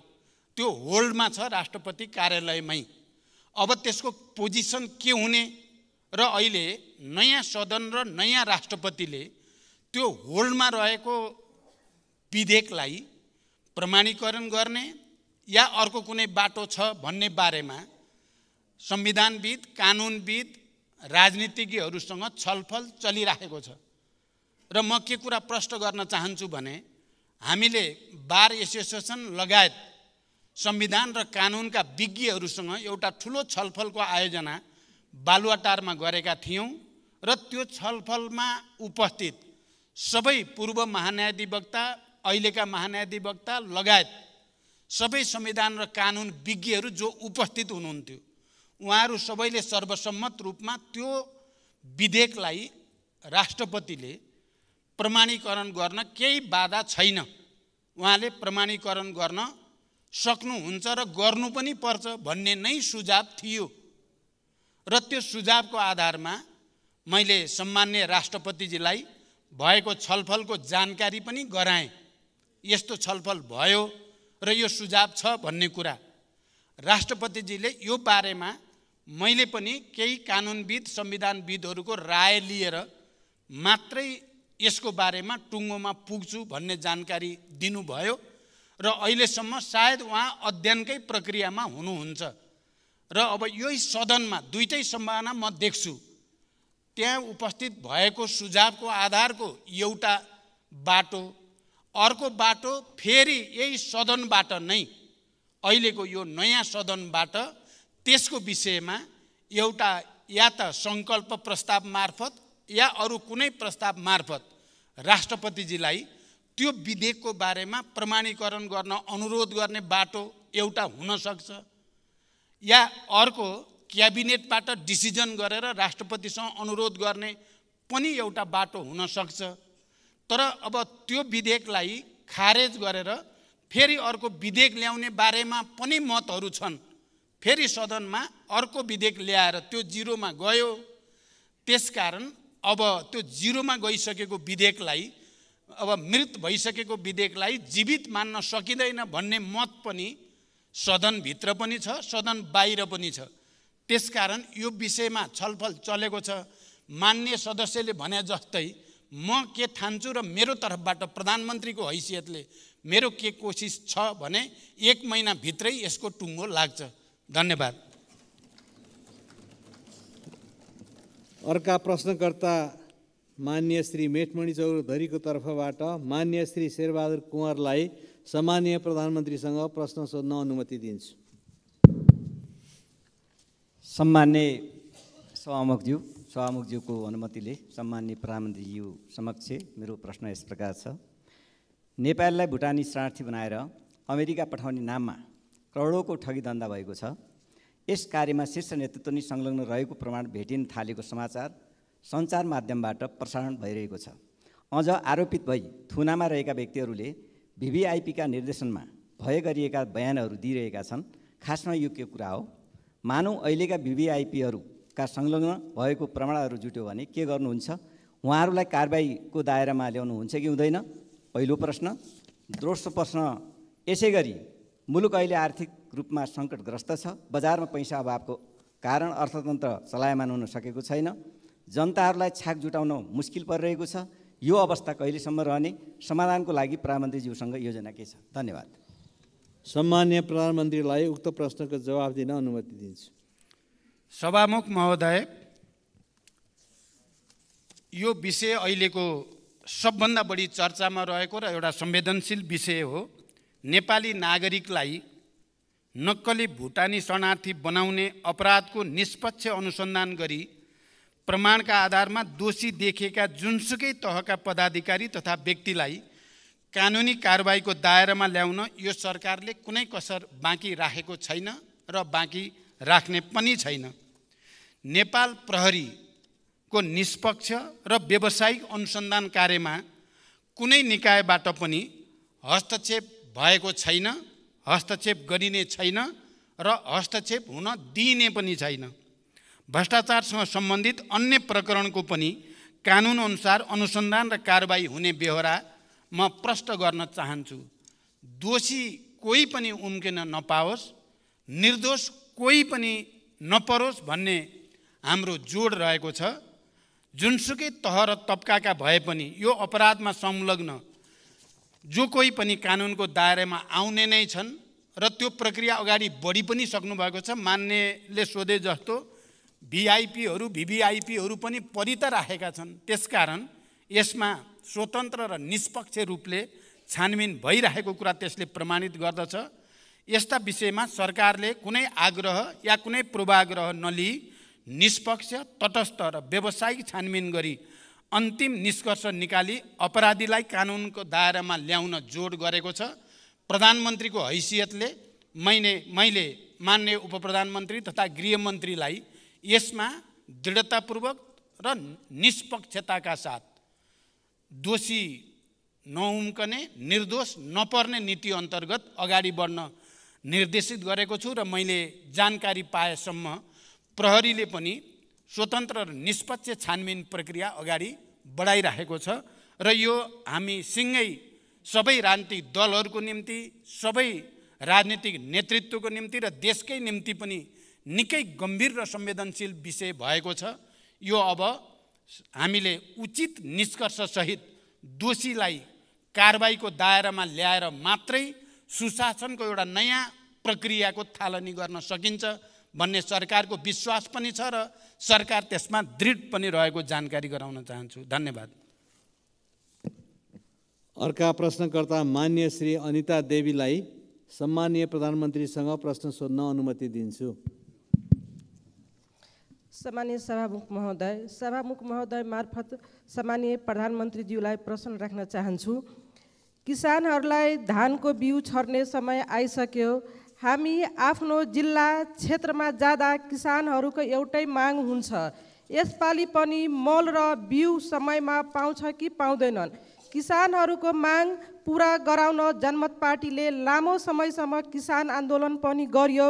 त्यो होल्डमा छ राष्ट्रपति कार्यालयमै अब त्यसको पोजिसन के हुने र अहिले नयाँ सदन र नयाँ राष्ट्रपतिले त्यो होल्डमा रहेको विधेयकलाई प्रमाणीकरण गर्ने या अर्को कुनै बाटो छ भन्ने बारेमा संविधानविद कानुनविद राजनीतिज्ञहरूसँग छलफल चलिराखेको छ र म के कुरा प्रष्ट गर्न चाहन्छु भने हामीले बार एसोसिएसन लगायत संविधान र कानुनका विज्ञहरूसँग एउटा ठुलो छलफलको आयोजना बालुवाटारमा गरेका थियौँ र त्यो छलफलमा उपस्थित सबै पूर्व महान्यायाधिवक्ता अहिलेका महान्यायाधिवक्ता लगायत सबै संविधान र कानुन विज्ञहरू जो उपस्थित हुनुहुन्थ्यो उहाँहरू सबैले सर्वसम्मत रूपमा त्यो विधेयकलाई राष्ट्रपतिले प्रमाणीकरण गर्न केही बाधा छैन उहाँले प्रमाणीकरण गर्न सक्नुहुन्छ र गर्नु पनि पर्छ भन्ने नै सुझाव थियो र त्यो सुझावको आधारमा मैले सम्मान्य राष्ट्रपतिजीलाई भएको छलफलको जानकारी पनि गराएँ यस्तो छलफल भयो र यो सुझाव छ भन्ने कुरा राष्ट्रपतिजीले यो बारेमा मैले पनि केही कानुनविद संविधानविदहरूको राय लिएर मात्रै यसको बारेमा टुङ्गोमा पुग्छु भन्ने जानकारी दिनुभयो र अहिलेसम्म सायद उहाँ अध्ययनकै प्रक्रियामा हुनुहुन्छ र अब यही सदनमा दुइटै सम्भावना म देख्छु त्यहाँ उपस्थित भएको सुझावको आधारको एउटा बाटो अर्को बाटो फेरि यही सदनबाट नै अहिलेको यो नयाँ सदनबाट त्यसको विषयमा एउटा या त सङ्कल्प प्रस्ताव मार्फत या अरू कुनै प्रस्ताव मार्फत राष्ट्रपतिजीलाई त्यो विधेयकको बारेमा प्रमाणीकरण गर्न अनुरोध गर्ने बाटो एउटा हुनसक्छ या अर्को क्याबिनेटबाट डिसिजन गरेर राष्ट्रपतिसँग अनुरोध गर्ने पनि एउटा बाटो हुनसक्छ तर अब त्यो विधेयकलाई खारेज गरेर फेरि अर्को विधेयक ल्याउने बारेमा पनि मतहरू छन् फेरि सदनमा अर्को विधेयक ल्याएर त्यो जिरोमा गयो त्यसकारण अब त्यो जिरोमा गइसकेको विधेयकलाई अब मृत भइसकेको विधेयकलाई जीवित मान्न सकिँदैन भन्ने मत पनि सदनभित्र पनि छ सदन बाहिर पनि छ त्यसकारण यो विषयमा छलफल चलेको छ मान्य सदस्यले भने जस्तै म के ठान्छु र मेरो तर्फबाट प्रधानमन्त्रीको हैसियतले मेरो के कोसिस छ भने एक महिनाभित्रै यसको टुङ्गो लाग्छ धन्यवाद अर्का प्रश्नकर्ता मान्य श्री मेटमणि चौधरीको तर्फबाट मान्य श्री शेरबहादुर कुँवरलाई सामान्य प्रधानमन्त्रीसँग प्रश्न सोध्न अनुमति दिन्छु सम्मान्य सभामुखज्यू सभामुखज्यूको अनुमतिले सम्मान्य प्रधानमन्त्रीज्यू समक्ष मेरो प्रश्न यस प्रकार छ नेपाललाई भुटानी शरणार्थी बनाएर अमेरिका पठाउने नाममा करोडौँको ठगी धन्दा भएको छ यस कार्यमा शीर्ष नेतृत्व नै संलग्न रहेको प्रमाण भेटिन थालेको समाचार सञ्चार माध्यमबाट प्रसारण भइरहेको छ अझ आरोपित भई थुनामा रहेका व्यक्तिहरूले भिभिआइपीका निर्देशनमा भए गरिएका बयानहरू दिइरहेका छन् खासमा यो के कुरा हो मानौँ अहिलेका भिभिआइपीहरू का संलग्न भएको प्रमाणहरू जुट्यो भने के गर्नुहुन्छ उहाँहरूलाई कारवाहीको दायरामा ल्याउनुहुन्छ कि हुँदैन पहिलो प्रश्न दोस्रो प्रश्न यसै गरी मुलुक अहिले आर्थिक रूपमा सङ्कटग्रस्त छ बजारमा पैसा अभावको कारण अर्थतन्त्र चलायमान हुन सकेको छैन जनताहरूलाई छाक जुटाउन मुस्किल परिरहेको छ यो अवस्था कहिलेसम्म रहने समाधानको लागि प्रधानमन्त्रीज्यूसँग योजना के छ धन्यवाद सम्मान्य प्रधानमन्त्रीलाई उक्त प्रश्नको जवाब दिन अनुमति दिन्छु सभामुख महोदय यो विषय अहिलेको सबभन्दा बढी चर्चामा रहेको र एउटा संवेदनशील विषय हो नेपाली नागरिकलाई नक्कली भुटानी शरणार्थी बनाउने अपराधको निष्पक्ष अनुसन्धान गरी प्रमाणका आधारमा दोषी देखेका जुनसुकै तहका पदाधिकारी तथा व्यक्तिलाई कानुनी कारवाहीको दायरामा ल्याउन यो सरकारले कुनै कसर बाँकी राखेको छैन र बाँकी राख्ने पनि छैन नेपाल प्रहरीको निष्पक्ष र व्यावसायिक अनुसन्धान कार्यमा कुनै निकायबाट पनि हस्तक्षेप भएको छैन हस्तक्षेप गरिने छैन र हस्तक्षेप हुन दिइने पनि छैन भ्रष्टाचारसँग सम्बन्धित अन्य प्रकरणको पनि कानुनअनुसार अनुसन्धान र कारवाही हुने बेहोरा म प्रष्ट गर्न चाहन्छु दोषी कोही पनि उम्किन नपाओस् निर्दोष कोही पनि नपरोस् भन्ने हाम्रो जोड रहेको छ जुनसुकै तह र तब्काका भए पनि यो अपराधमा संलग्न जो कोही पनि कानुनको दायरामा आउने नै छन् र त्यो प्रक्रिया अगाडि बढी पनि सक्नुभएको छ मान्यले सोधे जस्तो भिआइपीहरू भिभिआइपीहरू पनि परित राखेका छन् त्यसकारण यसमा स्वतन्त्र र निष्पक्ष रूपले छानबिन भइरहेको कुरा त्यसले प्रमाणित गर्दछ यस्ता विषयमा सरकारले कुनै आग्रह या कुनै पूर्वाग्रह नलिई निष्पक्ष तटस्थ र व्यावसायिक छानबिन गरी अन्तिम निष्कर्ष निकाली अपराधीलाई कानुनको दायरामा ल्याउन जोड गरेको छ प्रधानमन्त्रीको हैसियतले मैले मैले मान्य उपप्रधानमन्त्री तथा गृहमन्त्रीलाई यसमा दृढतापूर्वक र निष्पक्षताका साथ दोषी नहुम्कने निर्दोष नपर्ने नीति अन्तर्गत अगाडि बढ्न निर्देशित गरेको छु र मैले जानकारी पाएसम्म प्रहरीले पनि स्वतन्त्र र निष्पक्ष छानबिन प्रक्रिया अगाडि बढाइराखेको छ र यो हामी सिँगै सबै राजनीतिक दलहरूको निम्ति सबै राजनीतिक नेतृत्वको निम्ति र देशकै निम्ति पनि निकै गम्भीर र संवेदनशील विषय भएको छ यो अब हामीले उचित निष्कर्षसहित दोषीलाई कारबाहीको दायरामा ल्याएर मात्रै सुशासनको एउटा नयाँ प्रक्रियाको थालनी गर्न सकिन्छ भन्ने सरकारको विश्वास पनि छ र सरकार त्यसमा दृढ पनि रहेको जानकारी गराउन चाहन्छु धन्यवाद अर्का प्रश्नकर्ता मान्य श्री अनिता देवीलाई सम्मानीय प्रधानमन्त्रीसँग प्रश्न सोध्न अनुमति दिन्छु सामान्य सभामुख महोदय सभामुख महोदय मार्फत सामान्य प्रधानमन्त्रीज्यूलाई प्रश्न राख्न चाहन्छु किसानहरूलाई धानको बिउ छर्ने समय आइसक्यो हामी आफ्नो जिल्ला क्षेत्रमा जाँदा किसानहरूको एउटै माग हुन्छ यसपालि पनि मल र बिउ समयमा पाउँछ कि पाउँदैनन् किसानहरूको माग पुरा गराउन जनमत पार्टीले लामो समयसम्म किसान आन्दोलन पनि गरियो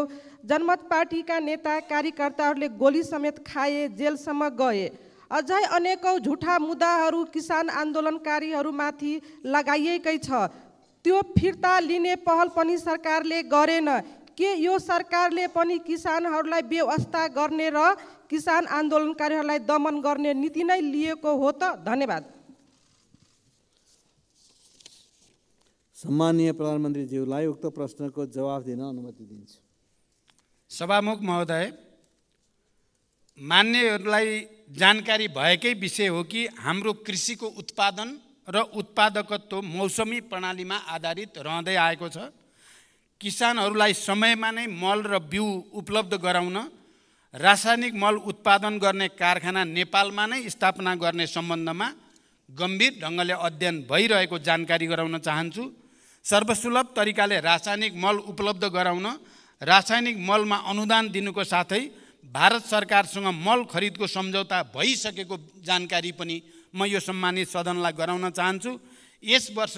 जनमत पार्टीका नेता कार्यकर्ताहरूले गोली समेत खाए जेलसम्म गए अझै अनेकौँ झुठा मुद्दाहरू किसान आन्दोलनकारीहरूमाथि लगाइएकै छ त्यो फिर्ता लिने पहल पनि सरकारले गरेन के यो सरकारले पनि किसानहरूलाई व्यवस्था गर्ने र किसान आन्दोलनकारीहरूलाई दमन गर्ने नीति नै लिएको हो त धन्यवाद सम्मानीय प्रधानमन्त्रीज्यूलाई उक्त प्रश्नको जवाफ दिन अनुमति दिन्छु सभामुख महोदय मान्यहरूलाई जानकारी भएकै विषय हो कि हाम्रो कृषिको उत्पादन र उत्पादकत्व मौसमी प्रणालीमा आधारित रहँदै आएको छ किसानहरूलाई समयमा नै मल र बिउ उपलब्ध गराउन रासायनिक मल उत्पादन गर्ने कारखाना नेपालमा नै स्थापना गर्ने सम्बन्धमा गम्भीर ढङ्गले अध्ययन भइरहेको जानकारी गराउन चाहन्छु सर्वसुलभ तरिकाले रासायनिक मल उपलब्ध गराउन रासायनिक मलमा अनुदान दिनुको साथै भारत सरकारसँग मल खरिदको सम्झौता भइसकेको जानकारी पनि म यो सम्मानित सदनलाई गराउन चाहन्छु यस वर्ष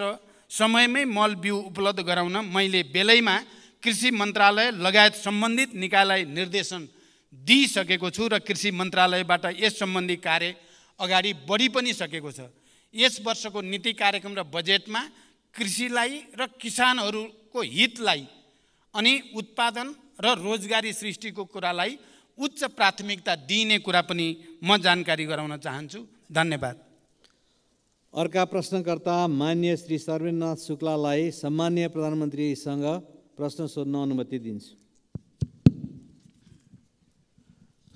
समयमै मल बिउ उपलब्ध गराउन मैले बेलैमा कृषि मन्त्रालय लगायत सम्बन्धित निकायलाई निर्देशन दिइसकेको छु र कृषि मन्त्रालयबाट यस सम्बन्धी कार्य अगाडि बढी पनि सकेको छ यस वर्षको नीति कार्यक्रम र बजेटमा कृषिलाई र किसानहरूको हितलाई अनि उत्पादन र रोजगारी सृष्टिको कुरालाई उच्च प्राथमिकता दिइने कुरा पनि म जानकारी गराउन चाहन्छु धन्यवाद अर्का प्रश्नकर्ता मान्य श्री सर्वेन्द्रनाथ शुक्लालाई सम्मान्य प्रधानमन्त्रीसँग प्रश्न सोध्न अनुमति दिन्छु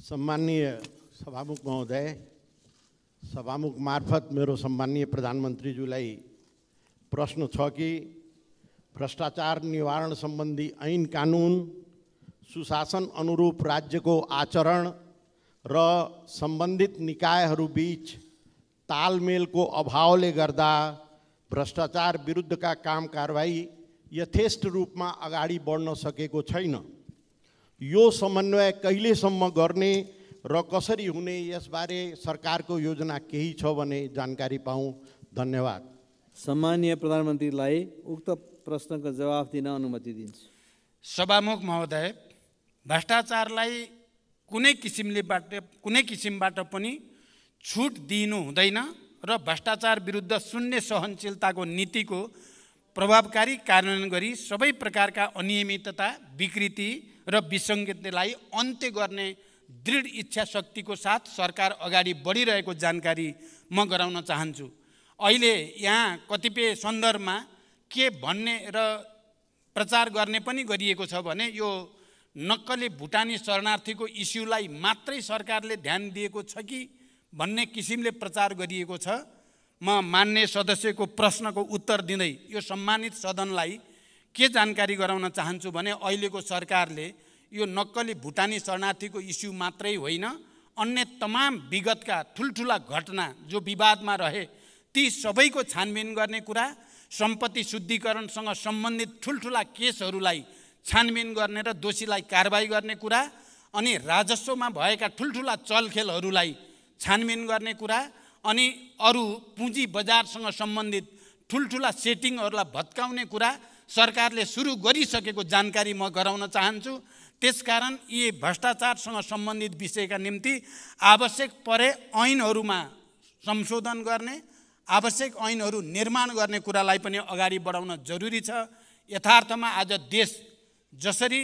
सम्मान्य सभामुख महोदय सभामुख मार्फत मेरो सम्मान्य प्रधानमन्त्रीज्यूलाई प्रश्न छ कि भ्रष्टाचार निवारण सम्बन्धी ऐन कानुन सुशासन अनुरूप राज्यको आचरण र सम्बन्धित निकायहरूबिच तालमेलको अभावले गर्दा भ्रष्टाचार विरुद्धका काम कारवाही यथेष्ट रूपमा अगाडि बढ्न सकेको छैन यो समन्वय कहिलेसम्म गर्ने र कसरी हुने यसबारे सरकारको योजना केही छ भने जानकारी पाउँ धन्यवाद सम्मानीय प्रधानमन्त्रीलाई उक्त प्रश्नको जवाफ दिन अनुमति दिन्छु सभामुख महोदय भ्रष्टाचारलाई कुनै किसिमलेबाट कुनै किसिमबाट पनि छुट दिइनु हुँदैन र भ्रष्टाचार विरुद्ध शून्य सहनशीलताको नीतिको प्रभावकारी कार्यान्वयन गरी सबै प्रकारका अनियमितता विकृति र विसङ्गतिलाई अन्त्य गर्ने दृढ इच्छा शक्तिको साथ सरकार अगाडि बढिरहेको जानकारी म गराउन चाहन्छु अहिले यहाँ कतिपय सन्दर्भमा के भन्ने र प्रचार गर्ने पनि गरिएको छ भने यो नक्कली भुटानी शरणार्थीको इस्युलाई मात्रै सरकारले ध्यान दिएको छ कि भन्ने किसिमले प्रचार गरिएको छ म मान्ने सदस्यको प्रश्नको उत्तर दिँदै यो सम्मानित सदनलाई के जानकारी गराउन चाहन्छु भने अहिलेको सरकारले यो नक्कली भुटानी शरणार्थीको इस्यु मात्रै होइन अन्य तमाम विगतका ठुल्ठुला घटना जो विवादमा रहे ती सबैको छानबिन गर्ने कुरा सम्पत्ति शुद्धिकरणसँग सम्बन्धित ठुल्ठुला केसहरूलाई छानबिन गर्ने र दोषीलाई कारवाही गर्ने कुरा अनि राजस्वमा भएका ठुल्ठुला चलखेलहरूलाई छानबिन गर्ने कुरा अनि अरू पुँजी बजारसँग सम्बन्धित ठुल्ठुला सेटिङहरूलाई भत्काउने कुरा सरकारले सुरु गरिसकेको जानकारी म गराउन चाहन्छु त्यसकारण यी भ्रष्टाचारसँग सम्बन्धित विषयका निम्ति आवश्यक परे ऐनहरूमा संशोधन गर्ने आवश्यक ऐनहरू निर्माण गर्ने कुरालाई पनि अगाडि बढाउन जरुरी छ यथार्थमा आज देश जसरी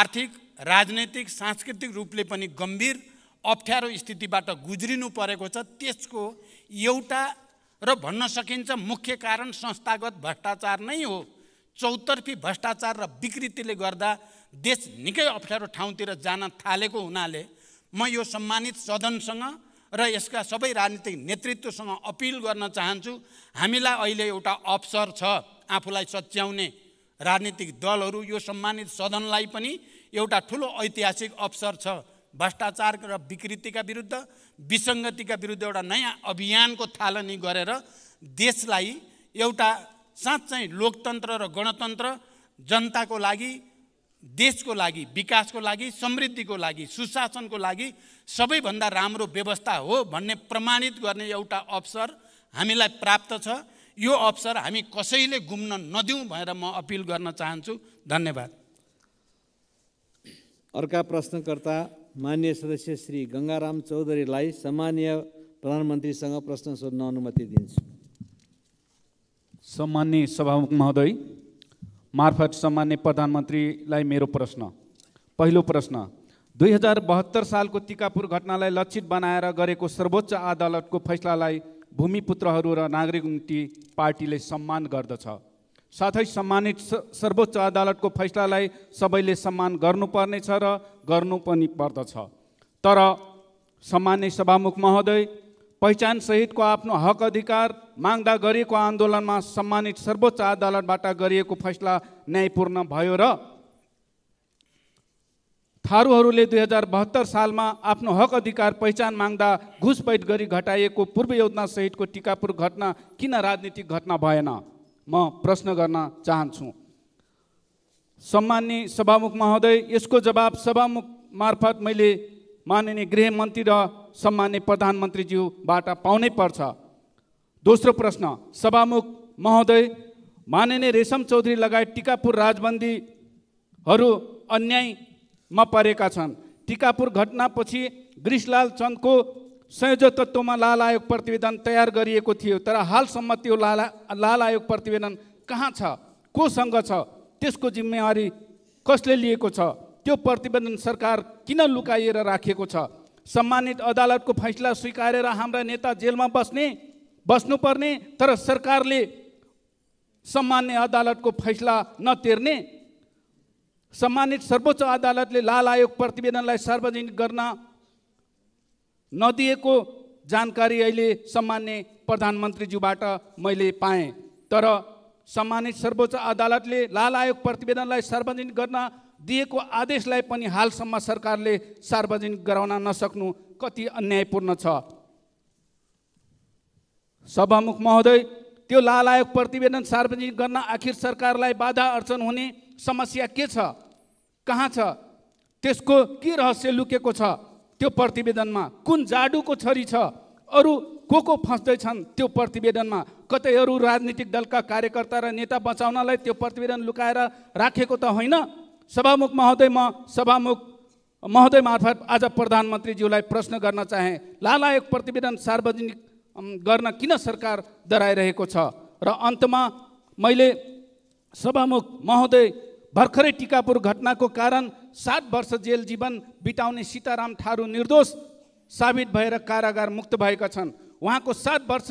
आर्थिक राजनैतिक सांस्कृतिक रूपले पनि गम्भीर अप्ठ्यारो स्थितिबाट गुज्रिनु परेको छ त्यसको एउटा र भन्न सकिन्छ मुख्य कारण संस्थागत भ्रष्टाचार नै हो चौतर्फी भ्रष्टाचार र विकृतिले गर्दा देश निकै अप्ठ्यारो ठाउँतिर जान थालेको हुनाले म यो सम्मानित सदनसँग र यसका सबै राजनीतिक नेतृत्वसँग अपिल गर्न चाहन्छु हामीलाई अहिले एउटा अवसर छ आफूलाई सच्याउने राजनीतिक दलहरू यो सम्मानित सदनलाई पनि एउटा ठुलो ऐतिहासिक अवसर छ भ्रष्टाचार र विकृतिका विरुद्ध विसङ्गतिका विरुद्ध एउटा नयाँ अभियानको थालनी गरेर देशलाई एउटा साँच्चै लोकतन्त्र र गणतन्त्र जनताको लागि देशको लागि विकासको लागि समृद्धिको लागि सुशासनको लागि सबैभन्दा राम्रो व्यवस्था हो भन्ने प्रमाणित गर्ने एउटा अवसर हामीलाई प्राप्त छ यो अवसर हामी कसैले घुम्न नदिउँ भनेर म अपिल गर्न चाहन्छु धन्यवाद अर्का प्रश्नकर्ता मान्य सदस्य श्री गङ्गाराम चौधरीलाई सामान्य प्रधानमन्त्रीसँग प्रश्न सोध्न अनुमति दिन्छु सम्मान्य सभामुख महोदय मार्फत सम्मान्य प्रधानमन्त्रीलाई मेरो प्रश्न पहिलो प्रश्न दुई हजार बहत्तर सालको टिकापुर घटनालाई लक्षित बनाएर गरेको सर्वोच्च अदालतको फैसलालाई भूमिपुत्रहरू र नागरिक मुक्ति पार्टीले सम्मान गर्दछ साथै सम्मानित सर्वोच्च अदालतको फैसलालाई सबैले सम्मान गर्नुपर्नेछ र गर्नु पनि पर्दछ तर सम्मान्य सभामुख महोदय पहिचानसहितको आफ्नो हक अधिकार माग्दा गरिएको आन्दोलनमा सम्मानित सर्वोच्च अदालतबाट गरिएको फैसला न्यायपूर्ण भयो र थारूहरूले दुई हजार बहत्तर सालमा आफ्नो हक अधिकार पहिचान माग्दा घुसपैठ गरी घटाइएको पूर्व योजना सहितको टिकापुर घटना किन राजनीतिक घटना भएन म प्रश्न गर्न चाहन्छु सम्मान्य सभामुख महोदय यसको जवाब सभामुख मार्फत मैले माननीय गृहमन्त्री र सम्मान्य प्रधानमन्त्रीज्यूबाट पाउनै पर्छ दोस्रो प्रश्न सभामुख महोदय माननीय रेशम चौधरी लगायत टिकापुर राजबन्दीहरू अन्याय मा परेका छन् टिकापुर घटनापछि ग्रिसलाल चन्दको संयोजक तत्त्वमा लाल आयोग प्रतिवेदन तयार गरिएको थियो तर हालसम्म त्यो लाला लाल आयोग प्रतिवेदन कहाँ छ कोसँग छ त्यसको जिम्मेवारी कसले लिएको छ त्यो प्रतिवेदन सरकार किन लुकाइएर राखेको छ सम्मानित अदालतको फैसला स्वीकारेर हाम्रा नेता जेलमा बस्ने बस्नुपर्ने तर सरकारले सम्मान्य अदालतको फैसला नतिर्ने सम्मानित सर्वोच्च अदालतले लाल आयोग प्रतिवेदनलाई सार्वजनिक गर्न नदिएको जानकारी अहिले सम्मान्य प्रधानमन्त्रीज्यूबाट मैले पाएँ तर सम्मानित सर्वोच्च अदालतले लाल आयोग प्रतिवेदनलाई सार्वजनिक गर्न दिएको आदेशलाई पनि हालसम्म सरकारले सार्वजनिक गराउन नसक्नु कति अन्यायपूर्ण छ सभामुख महोदय त्यो लाल आयोग प्रतिवेदन सार्वजनिक गर्न आखिर सरकारलाई बाधा अर्चन हुने समस्या के छ कहाँ छ त्यसको के रहस्य लुकेको छ त्यो प्रतिवेदनमा कुन जाडुको छरी छ अरू को को फस्दैछन् त्यो प्रतिवेदनमा कतै अरू राजनीतिक दलका कार्यकर्ता र नेता बचाउनलाई त्यो प्रतिवेदन लुकाएर राखेको त होइन सभामुख महोदय म सभामुख महोदय मार्फत आज प्रधानमन्त्रीज्यूलाई प्रश्न गर्न चाहे लालायक प्रतिवेदन सार्वजनिक गर्न किन सरकार डराइरहेको छ र अन्तमा मैले सभामुख महोदय भर्खरै टिकापुर घटनाको कारण सात वर्ष जेल जीवन बिताउने सीताराम थारू निर्दोष साबित भएर कारागार मुक्त भएका छन् उहाँको सात वर्ष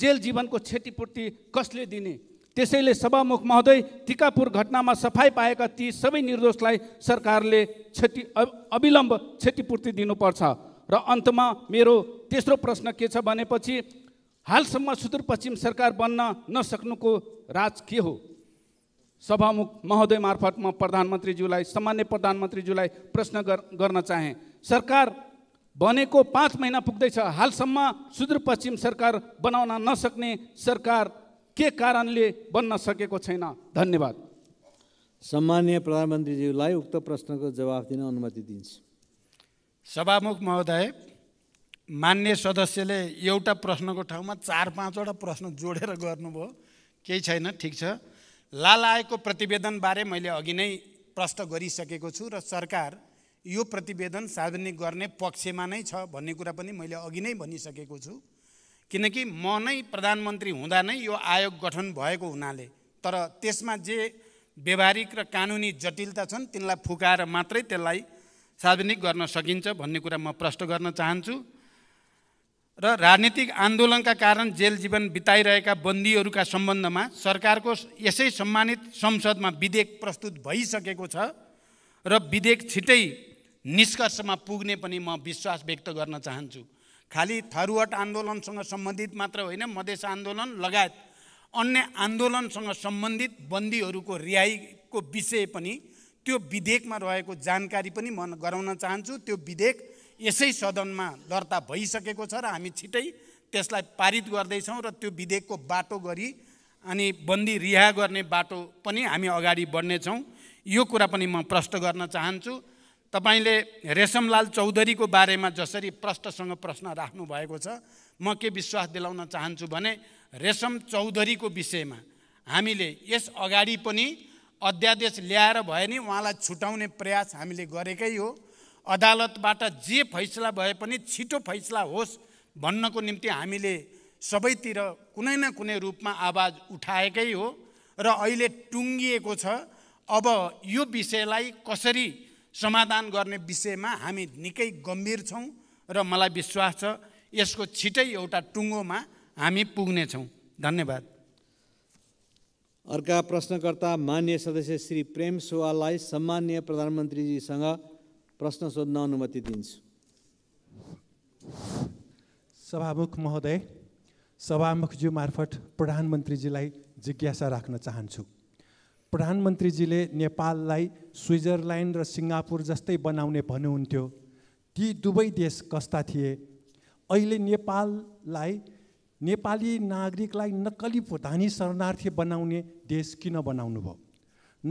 जेल जीवनको क्षतिपूर्ति कसले दिने त्यसैले सभामुख महोदय टिकापुर घटनामा सफाई पाएका ती सबै निर्दोषलाई सरकारले क्षति अविलम्ब क्षतिपूर्ति दिनुपर्छ र अन्तमा मेरो तेस्रो प्रश्न के छ भनेपछि हालसम्म सुदूरपश्चिम सरकार बन्न नसक्नुको राज के हो सभामुख महोदय मार्फत म मा प्रधानमन्त्रीज्यूलाई सामान्य प्रधानमन्त्रीज्यूलाई प्रश्न गर्न चाहेँ सरकार बनेको पाँच महिना पुग्दैछ हालसम्म सुदूरपश्चिम सरकार बनाउन नसक्ने सरकार के कारणले बन्न सकेको छैन धन्यवाद सम्मान्य प्रधानमन्त्रीज्यूलाई उक्त प्रश्नको जवाफ दिन अनुमति दिन्छु सभामुख महोदय मान्य सदस्यले एउटा प्रश्नको ठाउँमा चार पाँचवटा प्रश्न जोडेर गर्नुभयो केही छैन ठिक छ प्रतिवेदन प्रतिवेदनबारे मैले अघि नै प्रश्न गरिसकेको छु र सरकार यो प्रतिवेदन सार्वजनिक गर्ने पक्षमा नै छ भन्ने कुरा पनि मैले अघि नै भनिसकेको छु किनकि म नै प्रधानमन्त्री हुँदा नै यो आयोग गठन भएको हुनाले तर त्यसमा जे व्यवहारिक र कानुनी जटिलता छन् तिनलाई फुकाएर मात्रै त्यसलाई सार्वजनिक गर्न सकिन्छ भन्ने कुरा म प्रष्ट गर्न चाहन्छु र राजनीतिक आन्दोलनका कारण जेल जीवन बिताइरहेका बन्दीहरूका सम्बन्धमा सरकारको यसै सम्मानित संसदमा विधेयक प्रस्तुत भइसकेको छ र विधेयक छिटै निष्कर्षमा पुग्ने पनि म विश्वास व्यक्त गर्न चाहन्छु खालि थरुवाट आन्दोलनसँग सम्बन्धित मात्र होइन मधेस आन्दोलन लगायत अन्य आन्दोलनसँग सम्बन्धित बन्दीहरूको रिहाईको विषय पनि त्यो विधेयकमा रहेको जानकारी पनि म गराउन चाहन्छु त्यो विधेयक यसै सदनमा दर्ता भइसकेको छ र हामी छिटै त्यसलाई पारित गर्दैछौँ र त्यो विधेयकको बाटो गरी अनि बन्दी रिहा गर्ने बाटो पनि हामी अगाडि बढ्नेछौँ यो कुरा पनि म प्रष्ट गर्न चाहन्छु तपाईँले रेशमलाल चौधरीको बारेमा जसरी प्रष्टसँग प्रश्न राख्नु भएको छ म के विश्वास दिलाउन चाहन्छु भने रेशम चौधरीको विषयमा हामीले यस अगाडि पनि अध्यादेश ल्याएर भए नि उहाँलाई छुटाउने प्रयास हामीले गरेकै हो अदालतबाट जे फैसला भए पनि छिटो फैसला होस् भन्नको निम्ति हामीले सबैतिर कुनै न कुनै रूपमा आवाज उठाएकै हो र अहिले टुङ्गिएको छ अब यो विषयलाई कसरी समाधान गर्ने विषयमा हामी निकै गम्भीर छौँ र मलाई विश्वास छ यसको छिटै एउटा टुङ्गोमा हामी पुग्नेछौँ धन्यवाद अर्का प्रश्नकर्ता मान्य सदस्य श्री प्रेम सोवाललाई सम्मान्य प्रधानमन्त्रीजीसँग प्रश्न सोध्न अनुमति दिन्छु सभामुख महोदय सभामुखज्यू मार्फत प्रधानमन्त्रीजीलाई जिज्ञासा राख्न चाहन्छु प्रधानमन्त्रीजीले नेपाललाई स्विजरल्यान्ड र सिङ्गापुर जस्तै बनाउने भन्नुहुन्थ्यो ती दुवै देश कस्ता थिए अहिले नेपाललाई नेपाली नागरिकलाई नक्कली भुटानी शरणार्थी बनाउने देश किन बनाउनु भयो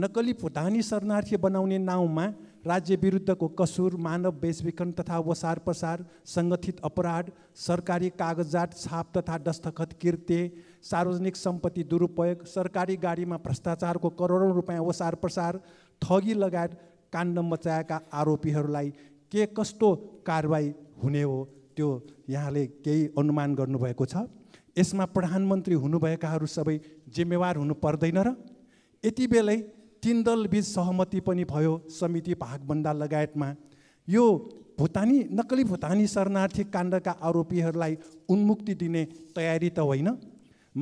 नक्कली भुटानी शरणार्थी बनाउने नाउँमा राज्य विरुद्धको कसुर मानव बेचबिखन तथा वसार पसार सङ्गठित अपराध सरकारी कागजात छाप तथा दस्तखत कृत्य सार्वजनिक सम्पत्ति दुरुपयोग सरकारी गाडीमा भ्रष्टाचारको करोडौँ रुपियाँ वसार पसार ठगी लगायत काण्ड मचाएका आरोपीहरूलाई के कस्तो कारवाही हुने हो त्यो यहाँले केही अनुमान गर्नुभएको छ यसमा प्रधानमन्त्री हुनुभएकाहरू सबै जिम्मेवार हुनु पर्दैन र यति बेलै तिन दलबिच सहमति पनि भयो समिति भागभन्दा लगायतमा यो भुटानी नक्कली भुटानी शरणार्थी काण्डका आरोपीहरूलाई उन्मुक्ति दिने तयारी त होइन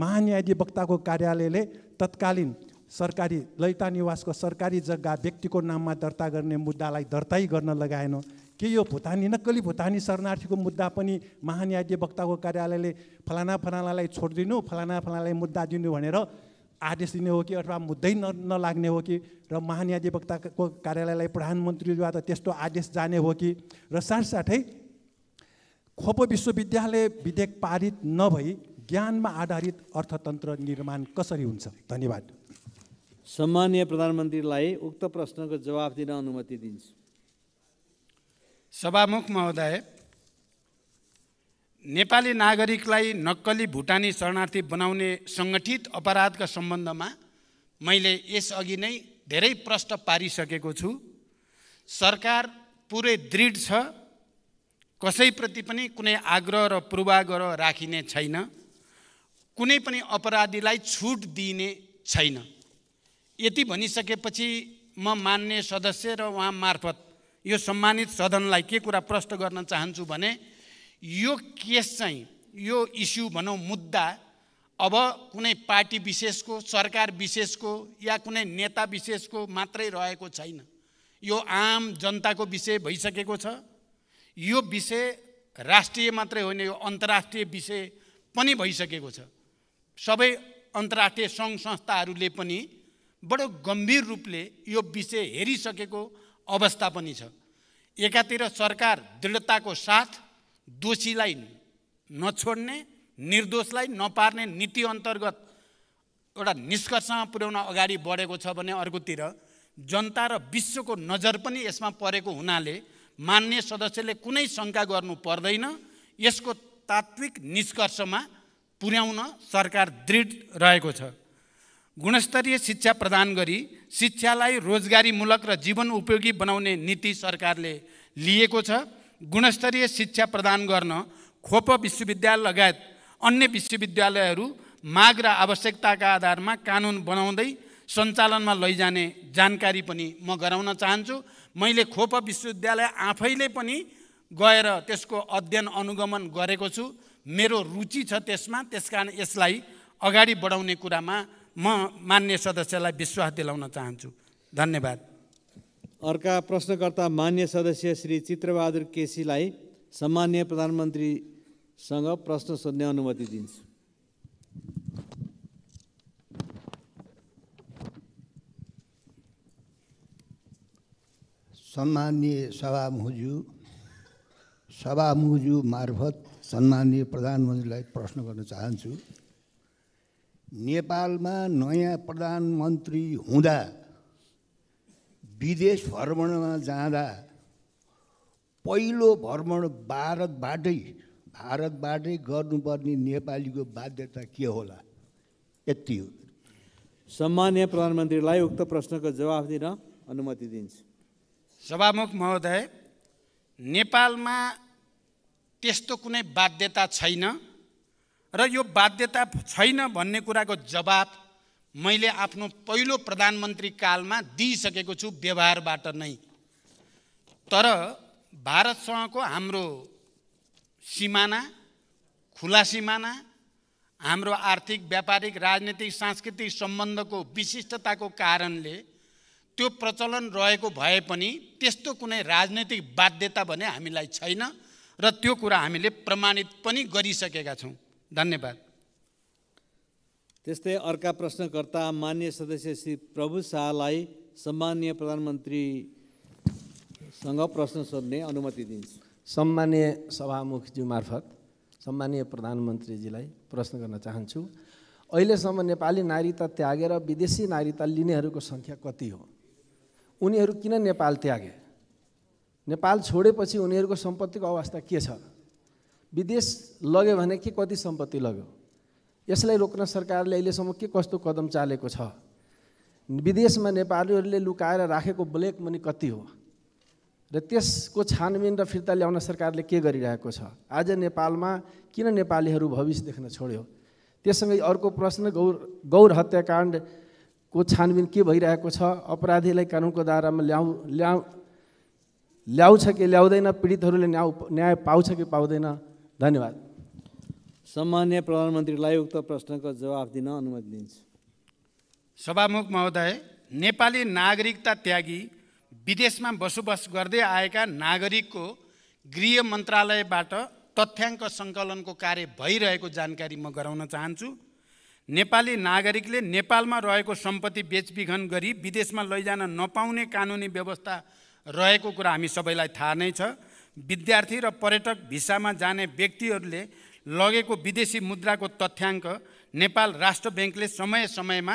महान्यायाधिवक्ताको कार्यालयले तत्कालीन सरकारी ललिता निवासको सरकारी जग्गा व्यक्तिको नाममा दर्ता गर्ने मुद्दालाई दर्ताई गर्न लगाएन के यो भुटानी नक्कली भुटानी शरणार्थीको मुद्दा पनि महान्यायाधिवक्ताको कार्यालयले फलाना फलानालाई छोडिदिनु फलाना फलानालाई मुद्दा दिनु भनेर आदेश दिने हो कि अथवा मुद्दै न नलाग्ने हो कि र महान्याधिवक्ताको कार्यालयलाई प्रधानमन्त्रीद्वारा त्यस्तो आदेश जाने हो कि र साथसाथै खोप विश्वविद्यालय विधेयक पारित नभई ज्ञानमा आधारित अर्थतन्त्र निर्माण कसरी हुन्छ धन्यवाद सम्मान्य प्रधानमन्त्रीलाई उक्त प्रश्नको जवाफ दिन अनुमति दिन्छु सभामुख महोदय नेपाली नागरिकलाई नक्कली भुटानी शरणार्थी बनाउने सङ्गठित अपराधका सम्बन्धमा मैले यसअघि नै धेरै प्रश्न पारिसकेको छु सरकार पुरै दृढ छ कसैप्रति पनि कुनै आग्रह र पूर्वाग्रह राखिने छैन कुनै पनि अपराधीलाई छुट दिइने छैन यति भनिसकेपछि म मान्ने सदस्य र उहाँ मार्फत यो सम्मानित सदनलाई के कुरा प्रश्न गर्न चाहन्छु भने यो केस चाहिँ यो इस्यु भनौँ मुद्दा अब कुनै पार्टी विशेषको सरकार विशेषको या कुनै नेता विशेषको मात्रै रहेको छैन यो आम जनताको विषय भइसकेको छ यो विषय राष्ट्रिय मात्रै होइन यो अन्तर्राष्ट्रिय विषय पनि भइसकेको छ सबै अन्तर्राष्ट्रिय सङ्घ संस्थाहरूले पनि बडो गम्भीर रूपले यो विषय हेरिसकेको अवस्था पनि छ एकातिर सरकार दृढताको साथ दोषीलाई नछोड्ने निर्दोषलाई नपार्ने नीति अन्तर्गत एउटा निष्कर्षमा पुर्याउन अगाडि बढेको छ भने अर्कोतिर जनता र विश्वको नजर पनि यसमा परेको हुनाले मान्य सदस्यले कुनै शङ्का गर्नु पर्दैन यसको तात्विक निष्कर्षमा पुर्याउन सरकार दृढ रहेको छ गुणस्तरीय शिक्षा प्रदान गरी शिक्षालाई रोजगारीमूलक र जीवन उपयोगी बनाउने नीति सरकारले लिएको छ गुणस्तरीय शिक्षा प्रदान गर्न खोप विश्वविद्यालय लगायत अन्य विश्वविद्यालयहरू माग र आवश्यकताका आधारमा कानुन बनाउँदै सञ्चालनमा लैजाने जानकारी पनि म गराउन चाहन्छु मैले खोप विश्वविद्यालय आफैले पनि गएर त्यसको अध्ययन अनुगमन गरेको छु मेरो रुचि छ त्यसमा त्यसकारण यसलाई अगाडि बढाउने कुरामा म मान्य सदस्यलाई विश्वास दिलाउन चाहन्छु धन्यवाद अर्का प्रश्नकर्ता मान्य सदस्य श्री चित्रबहादुर केसीलाई सम्मान्य प्रधानमन्त्रीसँग प्रश्न सोध्ने अनुमति दिन्छु सम्मान्य सभामुजु सभामुजु मार्फत सम्मान्य प्रधानमन्त्रीलाई प्रश्न गर्न चाहन्छु नेपालमा नयाँ प्रधानमन्त्री हुँदा विदेश भ्रमणमा जाँदा पहिलो भ्रमण भारतबाटै भारतबाटै गर्नुपर्ने नेपालीको बाध्यता के होला यति हो सम्मान्य प्रधानमन्त्रीलाई उक्त प्रश्नको जवाफ दिन अनुमति दिन्छु सभामुख महोदय नेपालमा त्यस्तो कुनै बाध्यता छैन र यो बाध्यता छैन भन्ने कुराको जवाब मैले आफ्नो पहिलो प्रधानमन्त्री कालमा दिइसकेको छु व्यवहारबाट नै तर भारतसँगको हाम्रो सिमाना खुला सिमाना हाम्रो आर्थिक व्यापारिक राजनीतिक सांस्कृतिक सम्बन्धको विशिष्टताको कारणले त्यो प्रचलन रहेको भए पनि त्यस्तो कुनै राजनैतिक बाध्यता भने हामीलाई छैन र त्यो कुरा हामीले प्रमाणित पनि गरिसकेका छौँ धन्यवाद त्यस्तै अर्का प्रश्नकर्ता मान्य सदस्य श्री प्रभु शाहलाई सम्मान्य प्रधानमन्त्रीसँग प्रश्न सोध्ने अनुमति दिन्छ सम्मान्य सभामुखज्यू मार्फत सम्मान्य प्रधानमन्त्रीजीलाई प्रश्न गर्न चाहन्छु अहिलेसम्म नेपाली नागरिकता त्यागेर विदेशी नागरिकता लिनेहरूको सङ्ख्या कति हो उनीहरू किन नेपाल त्यागे नेपाल छोडेपछि उनीहरूको सम्पत्तिको अवस्था के छ विदेश लग्यो भने के कति सम्पत्ति लग्यो यसलाई रोक्न सरकारले अहिलेसम्म के कस्तो कदम चालेको छ विदेशमा नेपालीहरूले लुकाएर राखेको ब्ल्याक मनी कति हो र त्यसको छानबिन र फिर्ता ल्याउन सरकारले के गरिरहेको छ आज नेपालमा किन नेपालीहरू भविष्य देख्न छोड्यो त्यससँगै अर्को प्रश्न गौर गौर हत्याकाण्डको छानबिन के भइरहेको छ अपराधीलाई कानुनको दायरामा ल्याउ ल्याउ ल्याउँछ कि ल्याउँदैन पीडितहरूले न्याय न्याय पाउँछ कि पाउँदैन धन्यवाद सम्मान्य प्रधानमन्त्रीलाई उक्त प्रश्नको जवाफ दिन अनुमति दिन्छु सभामुख महोदय नेपाली नागरिकता त्यागी विदेशमा बसोबास गर्दै आएका नागरिकको गृह मन्त्रालयबाट तथ्याङ्क सङ्कलनको कार्य भइरहेको जानकारी म गराउन चाहन्छु नेपाली नागरिकले नेपालमा रहेको सम्पत्ति बेचबिखन गरी विदेशमा लैजान नपाउने कानुनी व्यवस्था रहेको कुरा हामी सबैलाई थाहा नै छ विद्यार्थी र पर्यटक भिसामा जाने व्यक्तिहरूले लगेको विदेशी मुद्राको तथ्याङ्क नेपाल राष्ट्र ब्याङ्कले समय समयमा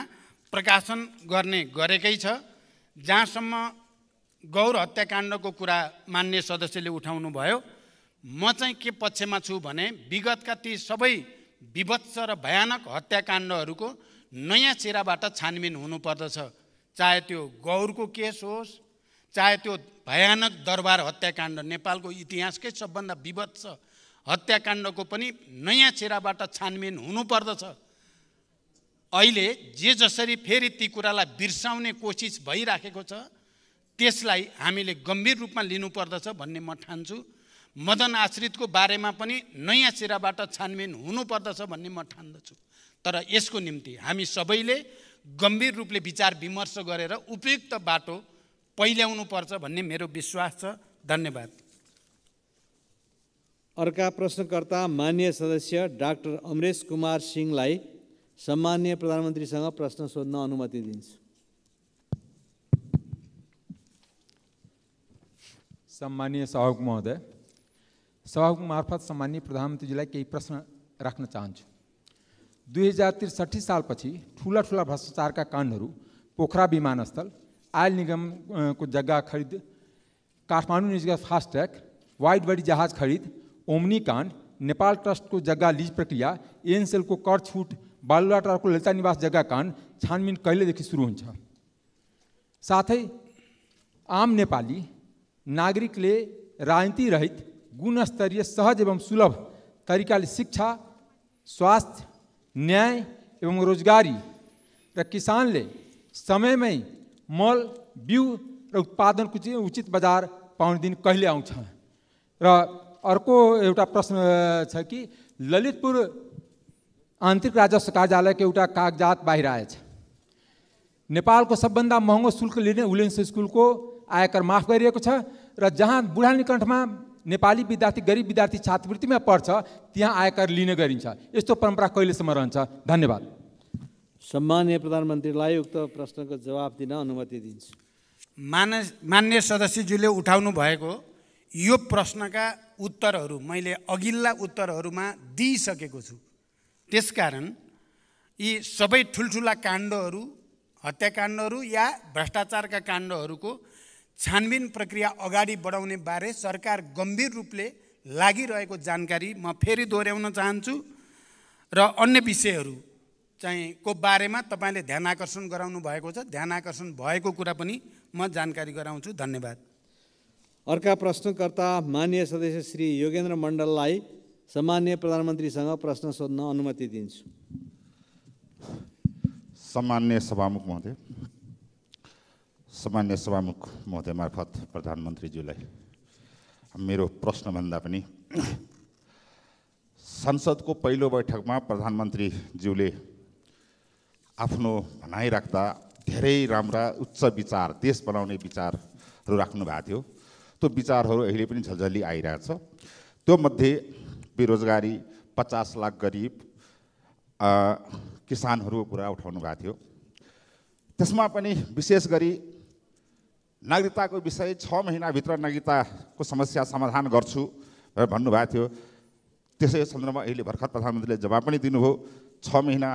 प्रकाशन गर्ने गरेकै छ जहाँसम्म गौर हत्याकाण्डको कुरा मान्य सदस्यले उठाउनु भयो म चाहिँ के पक्षमा छु भने विगतका ती सबै विभत्स र भयानक हत्याकाण्डहरूको नयाँ चेराबाट छानबिन हुनुपर्दछ चाहे त्यो गौरको केस होस् चाहे त्यो भयानक दरबार हत्याकाण्ड नेपालको इतिहासकै सबभन्दा विभत्स हत्याकाण्डको पनि नयाँ चेराबाट छानबिन हुनुपर्दछ अहिले जे जसरी फेरि ती कुरालाई बिर्साउने कोसिस भइराखेको छ त्यसलाई हामीले गम्भीर रूपमा लिनुपर्दछ भन्ने म ठान्छु मदन आश्रितको बारेमा पनि नयाँ चेराबाट छानबिन हुनुपर्दछ भन्ने म ठान्दछु तर यसको निम्ति हामी सबैले गम्भीर रूपले विचार विमर्श गरेर उपयुक्त बाटो पहिल्याउनुपर्छ भन्ने मेरो विश्वास छ धन्यवाद अर्का प्रश्नकर्ता मान्य सदस्य डाक्टर अमरेश कुमार सिंहलाई सम्मान्य प्रधानमन्त्रीसँग प्रश्न सोध्न अनुमति दिन्छु सम्मान्य सहयोग महोदय सहयोग मार्फत सम्मान्य प्रधानमन्त्रीजीलाई केही प्रश्न राख्न चाहन्छु दुई हजार त्रिसठी सालपछि ठुला ठुला भ्रष्टाचारका काण्डहरू पोखरा विमानस्थल आयल निगमको जग्गा खरिद Kathmandu Nijgadh fast track wide body जहाज खरिद ओमनी नेपाल ट्रस्टको जग्गा लिज लीज प्रक्रिया एनसेल कर छुट बालुवाटारको ललिता निवास जग्गा काण्ड छानबिन कहिलेदेखि सुरु हुन्छ साथै आम नेपाली नागरिकले राजनीति रहित गुणस्तरीय सहज एवं सुलभ तरिकाले शिक्षा स्वास्थ्य न्याय एवं रोजगारी र किसानले समयमै मल बिउ र उत्पादनको चाहिँ उचित बजार पाउने दिन कहिले आउँछ र अर्को एउटा प्रश्न छ कि ललितपुर आन्तरिक राजस्व कार्यालयको एउटा कागजात बाहिर आएछ नेपालको सबभन्दा महँगो शुल्क लिने उलेन्स स्कुलको आयकर माफ गरिएको छ र जहाँ बुढानीकण्ठमा नेपाली विद्यार्थी गरिब विद्यार्थी छात्रवृत्तिमा पढ्छ त्यहाँ आयकर लिने गरिन्छ यस्तो परम्परा कहिलेसम्म रहन्छ धन्यवाद सम्मान्य प्रधानमन्त्रीलाई उक्त प्रश्नको जवाब दिन अनुमति दिन्छु मान मान्य सदस्यज्यूले उठाउनु भएको यो प्रश्नका उत्तरहरू मैले अघिल्ला उत्तरहरूमा दिइसकेको छु त्यसकारण यी सबै ठुल्ठुला काण्डहरू हत्याकाण्डहरू या भ्रष्टाचारका काण्डहरूको छानबिन प्रक्रिया अगाडि बढाउने बारे सरकार गम्भीर रूपले लागिरहेको जानकारी म फेरि दोहोऱ्याउन चाहन्छु र अन्य विषयहरू चाहिँ को बारेमा तपाईँले ध्यान आकर्षण गराउनु भएको छ ध्यान आकर्षण भएको कुरा पनि म जानकारी गराउँछु धन्यवाद अर्का प्रश्नकर्ता मान्य सदस्य श्री योगेन्द्र मण्डललाई सामान्य प्रधानमन्त्रीसँग प्रश्न सोध्न अनुमति दिन्छु सामान्य सभामुख महोदय सामान्य सभामुख महोदय मार्फत प्रधानमन्त्रीज्यूलाई मेरो प्रश्नभन्दा पनि संसदको पहिलो बैठकमा प्रधानमन्त्रीज्यूले आफ्नो भनाइ राख्दा धेरै राम्रा उच्च विचार देश बनाउने विचारहरू राख्नु भएको थियो त्यस्तो विचारहरू अहिले पनि झल्झली आइरहेछ त्यो मध्ये बेरोजगारी पचास लाख गरिब किसानहरूको कुरा उठाउनु भएको थियो त्यसमा पनि विशेष गरी नागरिकताको विषय छ महिनाभित्र नागरिकताको समस्या समाधान गर्छु भनेर भन्नुभएको थियो त्यसै सन्दर्भमा अहिले भर्खर प्रधानमन्त्रीले जवाब पनि दिनुभयो छ महिना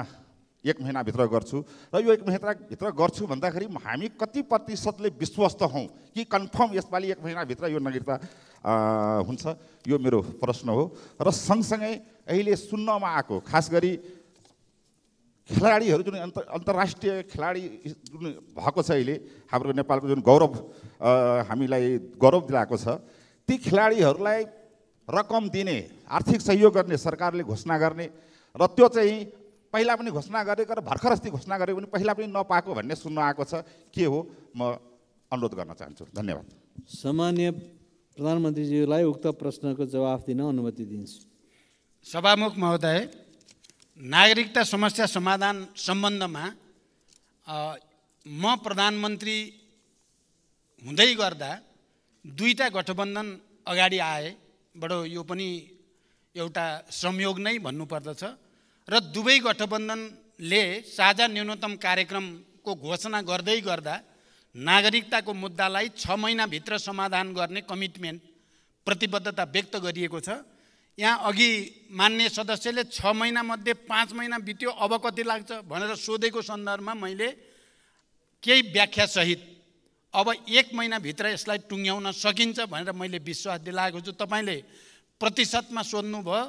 एक महिनाभित्र गर्छु र यो एक महिनाभित्र गर्छु भन्दाखेरि हामी कति प्रतिशतले विश्वस्त हौँ कि कन्फर्म यसपालि एक महिनाभित्र यो नागरिकता हुन्छ यो मेरो प्रश्न हो र सँगसँगै अहिले सुन्नमा आएको खास गरी खेलाडीहरू जुन अन्त अन्तर्राष्ट्रिय खेलाडी जुन भएको छ अहिले हाम्रो नेपालको जुन गौरव हामीलाई गौरव दिलाएको छ ती खेलाडीहरूलाई रकम दिने आर्थिक सहयोग गर्ने सरकारले घोषणा गर्ने र त्यो चाहिँ पहिला पनि घोषणा गरेको र भर्खर अस्ति घोषणा गरेको पनि पहिला पनि नपाएको भन्ने सुन्नु आएको छ के हो म अनुरोध गर्न चाहन्छु धन्यवाद सामान्य प्रधानमन्त्रीज्यूलाई उक्त प्रश्नको जवाफ दिन अनुमति दिन्छु सभामुख महोदय नागरिकता समस्या समाधान सम्बन्धमा म प्रधानमन्त्री हुँदै गर्दा दुईवटा गठबन्धन अगाडि आए बडो यो पनि एउटा संयोग नै भन्नुपर्दछ र दुवै गठबन्धनले साझा न्यूनतम कार्यक्रमको घोषणा गर्दै गर्दा नागरिकताको मुद्दालाई छ महिनाभित्र समाधान गर्ने कमिटमेन्ट प्रतिबद्धता व्यक्त गरिएको छ यहाँ अघि मान्य सदस्यले छ महिनामध्ये पाँच महिना बित्यो अब कति लाग्छ भनेर सोधेको सन्दर्भमा मैले केही व्याख्यासहित अब एक महिनाभित्र यसलाई टुङ्ग्याउन सकिन्छ भनेर मैले विश्वास दिलाएको छु तपाईँले प्रतिशतमा सोध्नुभयो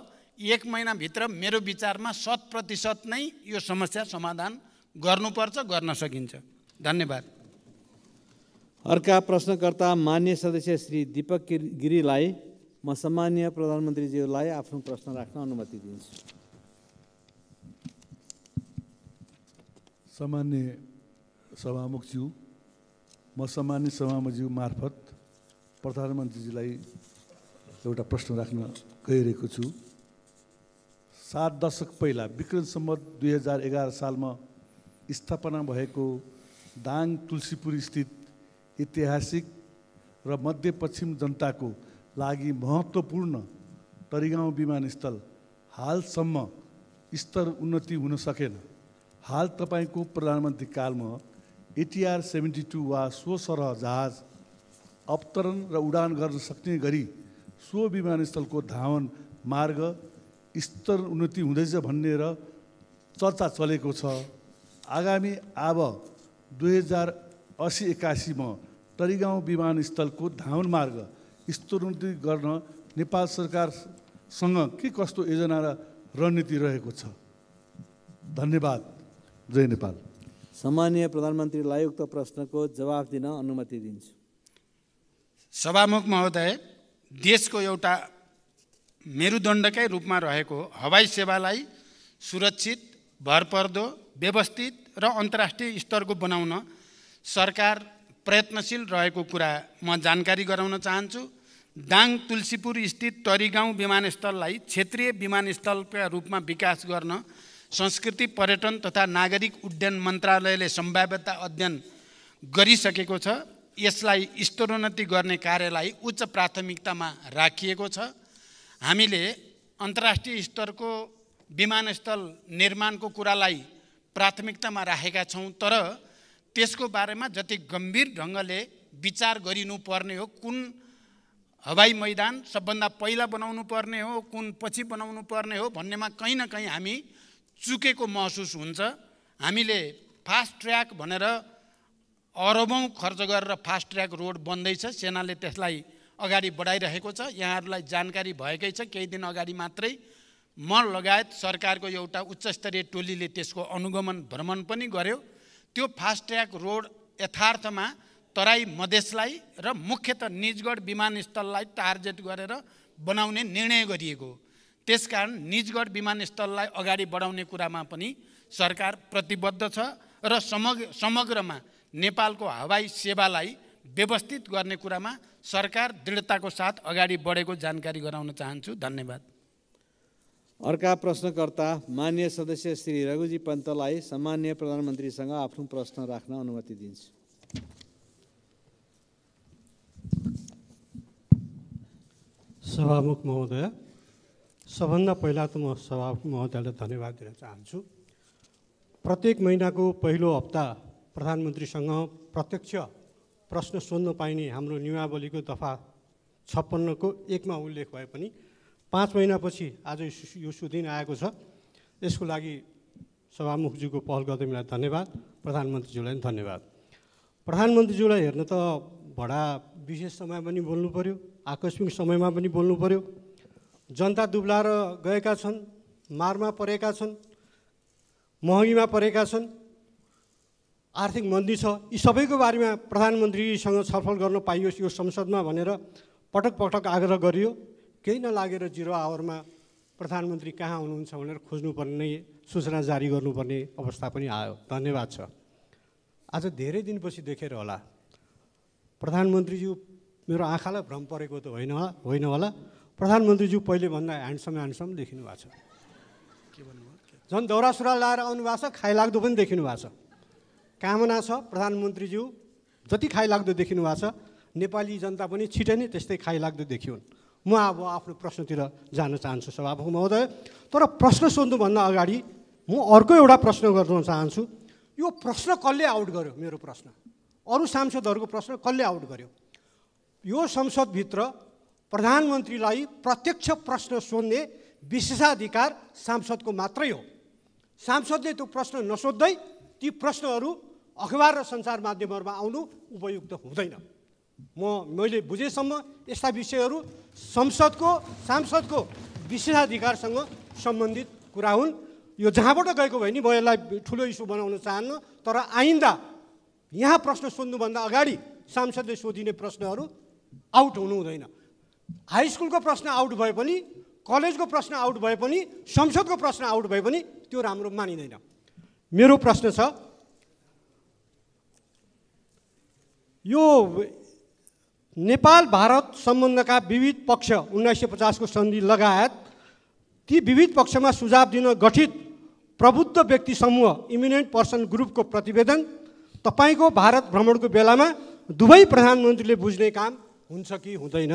एक महिनाभित्र मेरो विचारमा शत प्रतिशत नै यो समस्या समाधान गर्नुपर्छ गर्न सकिन्छ धन्यवाद अर्का प्रश्नकर्ता मान्य सदस्य श्री दिपक गिरीलाई म सामान्य प्रधानमन्त्रीज्यूलाई आफ्नो प्रश्न राख्न अनुमति दिन्छु सामान्य सभामुखज्यू म सामान्य सभामुखज्यू मार्फत प्रधानमन्त्रीजीलाई एउटा प्रश्न राख्न गइरहेको छु सात दशक पहिला विक्रम सम्मत दुई हजार एघार सालमा स्थापना भएको दाङ तुलसीपुर स्थित ऐतिहासिक र मध्यपश्चिम जनताको लागि महत्त्वपूर्ण तरिगाउँ विमानस्थल हालसम्म स्तर उन्नति हुन सकेन हाल तपाईँको प्रधानमन्त्री कालमा एटिआर सेभेन्टी टू वा सो सरह जहाज अवतरण र उडान गर्न सक्ने गरी सो विमानस्थलको धावन मार्ग स्तर उन्नति हुँदैछ भन्ने र चर्चा चलेको छ आगामी आब दुई हजार असी एक्कासीमा तरिगाउँ विमानस्थलको धाउन मार्ग स्तरोन्नति गर्न नेपाल सरकारसँग के कस्तो योजना र रणनीति रहेको छ धन्यवाद जय नेपाल सामान्य प्रधानमन्त्रीलाई उक्त प्रश्नको जवाब दिन अनुमति दिन्छु सभामुख महोदय देशको एउटा मेरुदण्डकै रूपमा रहेको हवाई सेवालाई सुरक्षित भरपर्दो व्यवस्थित र अन्तर्राष्ट्रिय स्तरको बनाउन सरकार प्रयत्नशील रहेको कुरा म जानकारी गराउन चाहन्छु दाङ तुलसीपुर स्थित तरिगाउँ विमानस्थललाई क्षेत्रीय विमानस्थलका रूपमा विकास गर्न संस्कृति पर्यटन तथा नागरिक उड्डयन मन्त्रालयले सम्भाव्यता अध्ययन गरिसकेको छ यसलाई स्तरोन्नति गर्ने कार्यलाई उच्च प्राथमिकतामा राखिएको छ हामीले अन्तर्राष्ट्रिय स्तरको विमानस्थल निर्माणको कुरालाई प्राथमिकतामा राखेका छौँ तर त्यसको बारेमा जति गम्भीर ढङ्गले विचार गरिनुपर्ने हो कुन हवाई मैदान सबभन्दा पहिला बनाउनु पर्ने हो कुन पछि बनाउनु पर्ने हो भन्नेमा कहीँ न कहीँ हामी चुकेको महसुस हुन्छ हामीले फास्ट ट्र्याक भनेर अरबौँ खर्च गरेर फास्ट ट्र्याक रोड बन्दैछ सेनाले त्यसलाई अगाडि बढाइरहेको छ यहाँहरूलाई जानकारी भएकै छ केही दिन अगाडि मात्रै म लगायत सरकारको एउटा उच्चस्तरीय टोलीले त्यसको अनुगमन भ्रमण पनि गर्यो त्यो फास्ट्याग रोड यथार्थमा तराई मधेसलाई र मुख्यत निजगढ विमानस्थललाई टार्गेट गरेर बनाउने निर्णय गरिएको त्यस त्यसकारण निजगढ विमानस्थललाई अगाडि बढाउने कुरामा पनि सरकार प्रतिबद्ध छ र समग्र समग्रमा नेपालको हवाई सेवालाई व्यवस्थित गर्ने कुरामा सरकार दृढताको साथ अगाडि बढेको जानकारी गराउन चाहन्छु धन्यवाद अर्का प्रश्नकर्ता मान्य सदस्य श्री रघुजी पन्तलाई सामान्य प्रधानमन्त्रीसँग आफ्नो प्रश्न राख्न अनुमति दिन्छु सभामुख महोदय सबभन्दा पहिला त म सभामुख महोदयलाई धन्यवाद दिन चाहन्छु प्रत्येक महिनाको पहिलो हप्ता प्रधानमन्त्रीसँग प्रत्यक्ष प्रश्न सोध्न पाइने हाम्रो नियमावलीको दफा छप्पन्नको एकमा उल्लेख भए पनि पाँच महिनापछि आज यो सुदिन आएको छ यसको लागि सभामुखज्यूको पहल मलाई धन्यवाद प्रधानमन्त्रीज्यूलाई धन्यवाद प्रधानमन्त्रीज्यूलाई हेर्न त भडा विशेष समय पनि बोल्नु पऱ्यो आकस्मिक समयमा पनि बोल्नु पऱ्यो जनता दुब्लाएर गएका छन् मारमा परेका छन् महँगीमा परेका छन् आर्थिक मन्दी छ यी सबैको बारेमा प्रधानमन्त्रीसँग छलफल गर्न पाइयोस् यो संसदमा भनेर पटक पटक आग्रह गरियो केही नलागेर जिरो आवरमा प्रधानमन्त्री कहाँ हुनुहुन्छ भनेर खोज्नुपर्ने सूचना जारी गर्नुपर्ने अवस्था पनि आयो धन्यवाद छ आज धेरै दिनपछि देखेर होला प्रधानमन्त्रीज्यू मेरो आँखालाई भ्रम परेको त होइन होला होइन होला प्रधानमन्त्रीज्यू भन्दा ह्यान्डसम ह्यान्डसम देखिनु भएको छ झन् दौरा सुरुवाल लगाएर आउनु भएको छ खाइलाग्दो पनि देखिनु भएको छ कामना छ प्रधानमन्त्रीज्यू जति खाइलाग्दो देखिनु भएको छ नेपाली जनता पनि छिटै नै त्यस्तै खाइलाग्दो देखिउन् म अब आफ्नो प्रश्नतिर जान चाहन्छु सभापति महोदय तर प्रश्न सोध्नुभन्दा अगाडि म अर्को एउटा प्रश्न गर्न चाहन्छु यो प्रश्न कसले आउट गर्यो मेरो प्रश्न अरू सांसदहरूको प्रश्न कसले आउट गर्यो यो संसदभित्र प्रधानमन्त्रीलाई प्रत्यक्ष प्रश्न सोध्ने विशेषाधिकार सांसदको मात्रै हो सांसदले त्यो प्रश्न नसोध्दै ती प्रश्नहरू अखबार र सञ्चार माध्यमहरूमा आउनु उपयुक्त हुँदैन म मैले बुझेसम्म यस्ता विषयहरू संसदको सांसदको विशेषाधिकारसँग सम्बन्धित कुरा हुन् यो जहाँबाट गएको भयो नि म यसलाई ठुलो इस्यु बनाउन चाहन्न तर आइन्दा यहाँ प्रश्न सोध्नुभन्दा अगाडि सांसदले सोधिने प्रश्नहरू आउट हुनु हुँदैन हाई स्कुलको प्रश्न आउट भए पनि कलेजको प्रश्न आउट भए पनि संसदको प्रश्न आउट भए पनि त्यो राम्रो मानिँदैन मेरो प्रश्न छ यो नेपाल भारत सम्बन्धका विविध पक्ष उन्नाइस सय पचासको सन्धि लगायत ती विविध पक्षमा सुझाव दिन गठित प्रबुद्ध व्यक्ति समूह इमिनेन्ट पर्सन ग्रुपको प्रतिवेदन तपाईँको भारत भ्रमणको बेलामा दुवै प्रधानमन्त्रीले बुझ्ने काम हुन्छ कि हुँदैन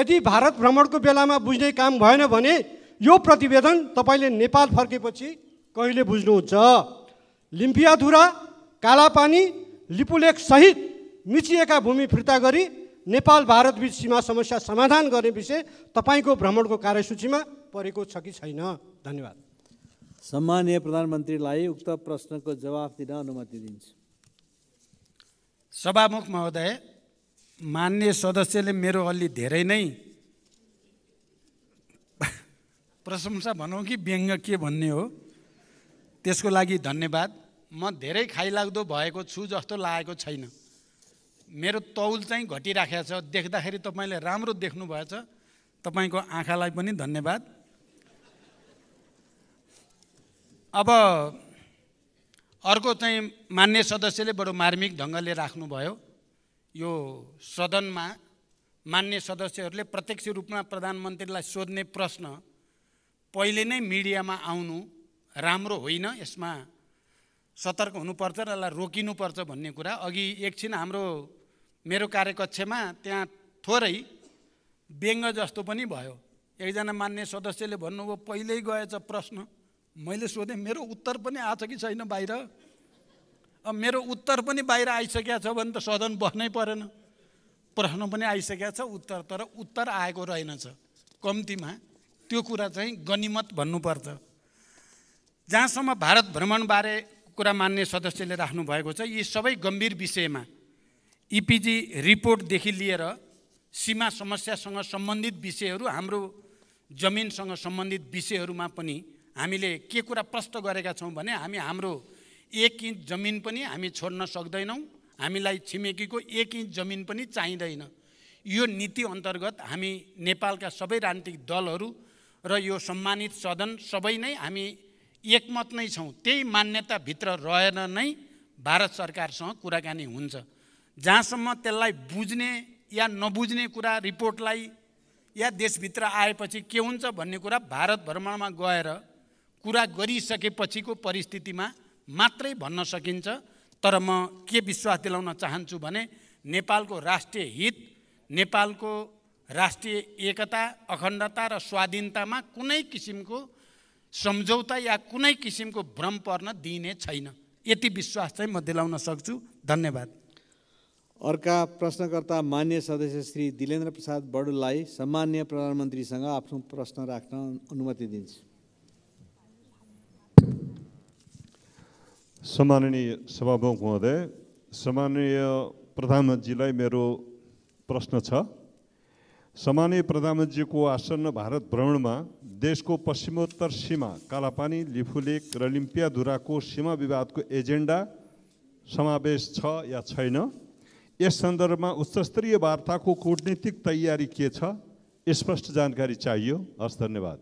यदि भारत भ्रमणको बेलामा बुझ्ने काम भएन भने यो प्रतिवेदन तपाईँले नेपाल फर्केपछि कहिले बुझ्नुहुन्छ लिम्पियाधुरा कालापानी लिपुलेखसहित मिचिएका भूमि फिर्ता गरी नेपाल भारतबीच सीमा समस्या समाधान गर्ने विषय तपाईँको भ्रमणको कार्यसूचीमा परेको छ कि छैन धन्यवाद सम्मानीय प्रधानमन्त्रीलाई उक्त प्रश्नको जवाफ दिन अनुमति दिन्छु सभामुख महोदय मान्य सदस्यले मेरो अलि धेरै नै प्रशंसा भनौँ कि व्यङ्ग के भन्ने हो त्यसको लागि धन्यवाद म धेरै खाइलाग्दो भएको छु जस्तो लागेको छैन मेरो तौल चाहिँ घटिराखेको छ देख्दाखेरि तपाईँले राम्रो देख्नुभएछ तपाईँको आँखालाई पनि धन्यवाद अब अर्को चाहिँ मान्य सदस्यले बडो मार्मिक ढङ्गले राख्नुभयो यो सदनमा मान्य सदस्यहरूले प्रत्यक्ष रूपमा प्रधानमन्त्रीलाई सोध्ने प्रश्न पहिले नै मिडियामा आउनु राम्रो होइन यसमा सतर्क हुनुपर्छ र यसलाई रोकिनुपर्छ भन्ने कुरा अघि एकछिन हाम्रो मेरो कार्यकक्षमा त्यहाँ थोरै व्यङ्ग जस्तो पनि भयो एकजना मान्य सदस्यले भन्नुभयो पहिल्यै गएछ प्रश्न मैले सोधेँ मेरो उत्तर पनि आएको छ कि छैन बाहिर अब मेरो उत्तर पनि बाहिर आइसकेको छ भने त सदन बस्नै परेन प्रश्न पनि आइसकेको छ उत्तर तर उत्तर आएको रहेनछ कम्तीमा त्यो कुरा चाहिँ गनिमत भन्नुपर्छ जहाँसम्म भारत भ्रमणबारे कुरा मान्ने सदस्यले राख्नु भएको छ यी सबै गम्भीर विषयमा इपिजी रिपोर्टदेखि लिएर सीमा समस्यासँग सम्बन्धित विषयहरू हाम्रो जमिनसँग सम्बन्धित विषयहरूमा पनि हामीले के कुरा प्रष्ट गरेका छौँ भने हामी हाम्रो एक इन्च जमिन पनि हामी छोड्न सक्दैनौँ हामीलाई छिमेकीको एक इन्च जमिन पनि चाहिँदैन यो नीति अन्तर्गत हामी नेपालका सबै राजनीतिक दलहरू र यो सम्मानित सदन सबै नै हामी एकमत नै छौँ त्यही मान्यताभित्र रहेर नै भारत सरकारसँग कुराकानी हुन्छ जहाँसम्म त्यसलाई बुझ्ने या नबुझ्ने कुरा रिपोर्टलाई या देशभित्र आएपछि के हुन्छ भन्ने कुरा भारत भ्रमणमा गएर कुरा गरिसकेपछिको परिस्थितिमा मात्रै भन्न सकिन्छ तर म के विश्वास दिलाउन चाहन्छु भने नेपालको राष्ट्रिय हित नेपालको राष्ट्रिय एकता अखण्डता र स्वाधीनतामा कुनै किसिमको सम्झौता या कुनै किसिमको भ्रम पर्न दिइने छैन यति विश्वास चाहिँ म दिलाउन सक्छु धन्यवाद अर्का प्रश्नकर्ता मान्य सदस्य श्री दिलेन्द्र प्रसाद बडुललाई सामान्य प्रधानमन्त्रीसँग आफ्नो प्रश्न राख्न अनुमति दिन्छु सम्माननीय सभामुख महोदय सम्माननीय प्रधानमन्त्रीलाई मेरो प्रश्न छ सामान्य प्रधानमन्त्रीको आसन्न भारत भ्रमणमा देशको पश्चिमोत्तर सीमा कालापानी लिफुलेक र लिम्पियाधुराको सीमा विवादको एजेन्डा समावेश छ या छैन यस सन्दर्भमा उच्चस्तरीय वार्ताको कुटनीतिक तयारी के छ स्पष्ट जानकारी चाहियो हस् धन्यवाद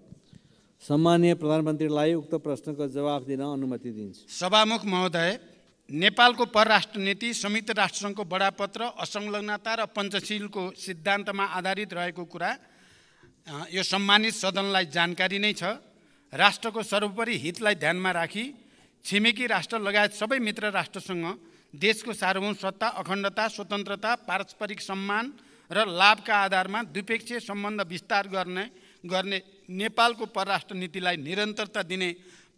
सम्मानीय प्रधानमन्त्रीलाई उक्त प्रश्नको जवाब दिन अनुमति दिन्छ सभामुख महोदय नेपालको परराष्ट्र नीति संयुक्त राष्ट्रसङ्घको बडापत्र असंलग्नता र पञ्चशीलको सिद्धान्तमा आधारित रहेको कुरा यो सम्मानित सदनलाई जानकारी नै छ राष्ट्रको सर्वोपरि हितलाई ध्यानमा राखी छिमेकी राष्ट्र लगायत सबै मित्र राष्ट्रसँग देशको सार्वभौम सत्ता अखण्डता स्वतन्त्रता पारस्परिक सम्मान र लाभका आधारमा द्विपक्षीय सम्बन्ध विस्तार गर्ने गर्ने नेपालको परराष्ट्र नीतिलाई निरन्तरता दिने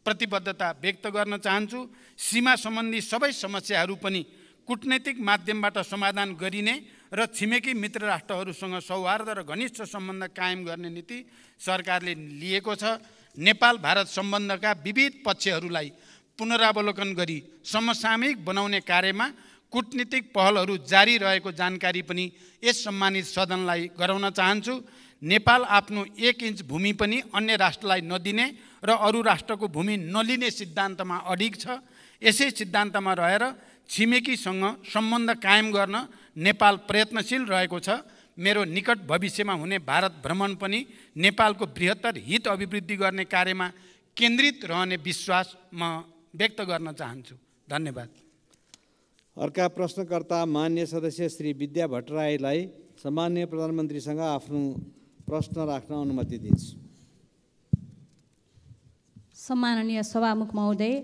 प्रतिबद्धता व्यक्त गर्न चाहन्छु सीमा सम्बन्धी सबै समस्याहरू पनि कुटनैतिक माध्यमबाट समाधान गरिने र छिमेकी मित्र राष्ट्रहरूसँग सौहार्द र घनिष्ठ सम्बन्ध कायम गर्ने नीति सरकारले लिएको छ नेपाल भारत सम्बन्धका विविध पक्षहरूलाई पुनरावलोकन गरी समसामयिक बनाउने कार्यमा कुटनीतिक पहलहरू जारी रहेको जानकारी पनि यस सम्मानित सदनलाई गराउन चाहन्छु नेपाल आफ्नो एक इन्च भूमि पनि अन्य राष्ट्रलाई नदिने र अरू राष्ट्रको भूमि नलिने सिद्धान्तमा अडिग छ यसै सिद्धान्तमा रहेर छिमेकीसँग सम्बन्ध कायम गर्न नेपाल प्रयत्नशील रहेको छ मेरो निकट भविष्यमा हुने भारत भ्रमण पनि नेपालको बृहत्तर हित अभिवृद्धि गर्ने कार्यमा केन्द्रित रहने विश्वास म व्यक्त गर्न चाहन्छु धन्यवाद अर्का प्रश्नकर्ता मान्य सदस्य श्री विद्या भट्टराईलाई सामान्य प्रधानमन्त्रीसँग आफ्नो प्रश्न राख्न अनुमति दिन्छु सम्माननीय सभामुख महोदय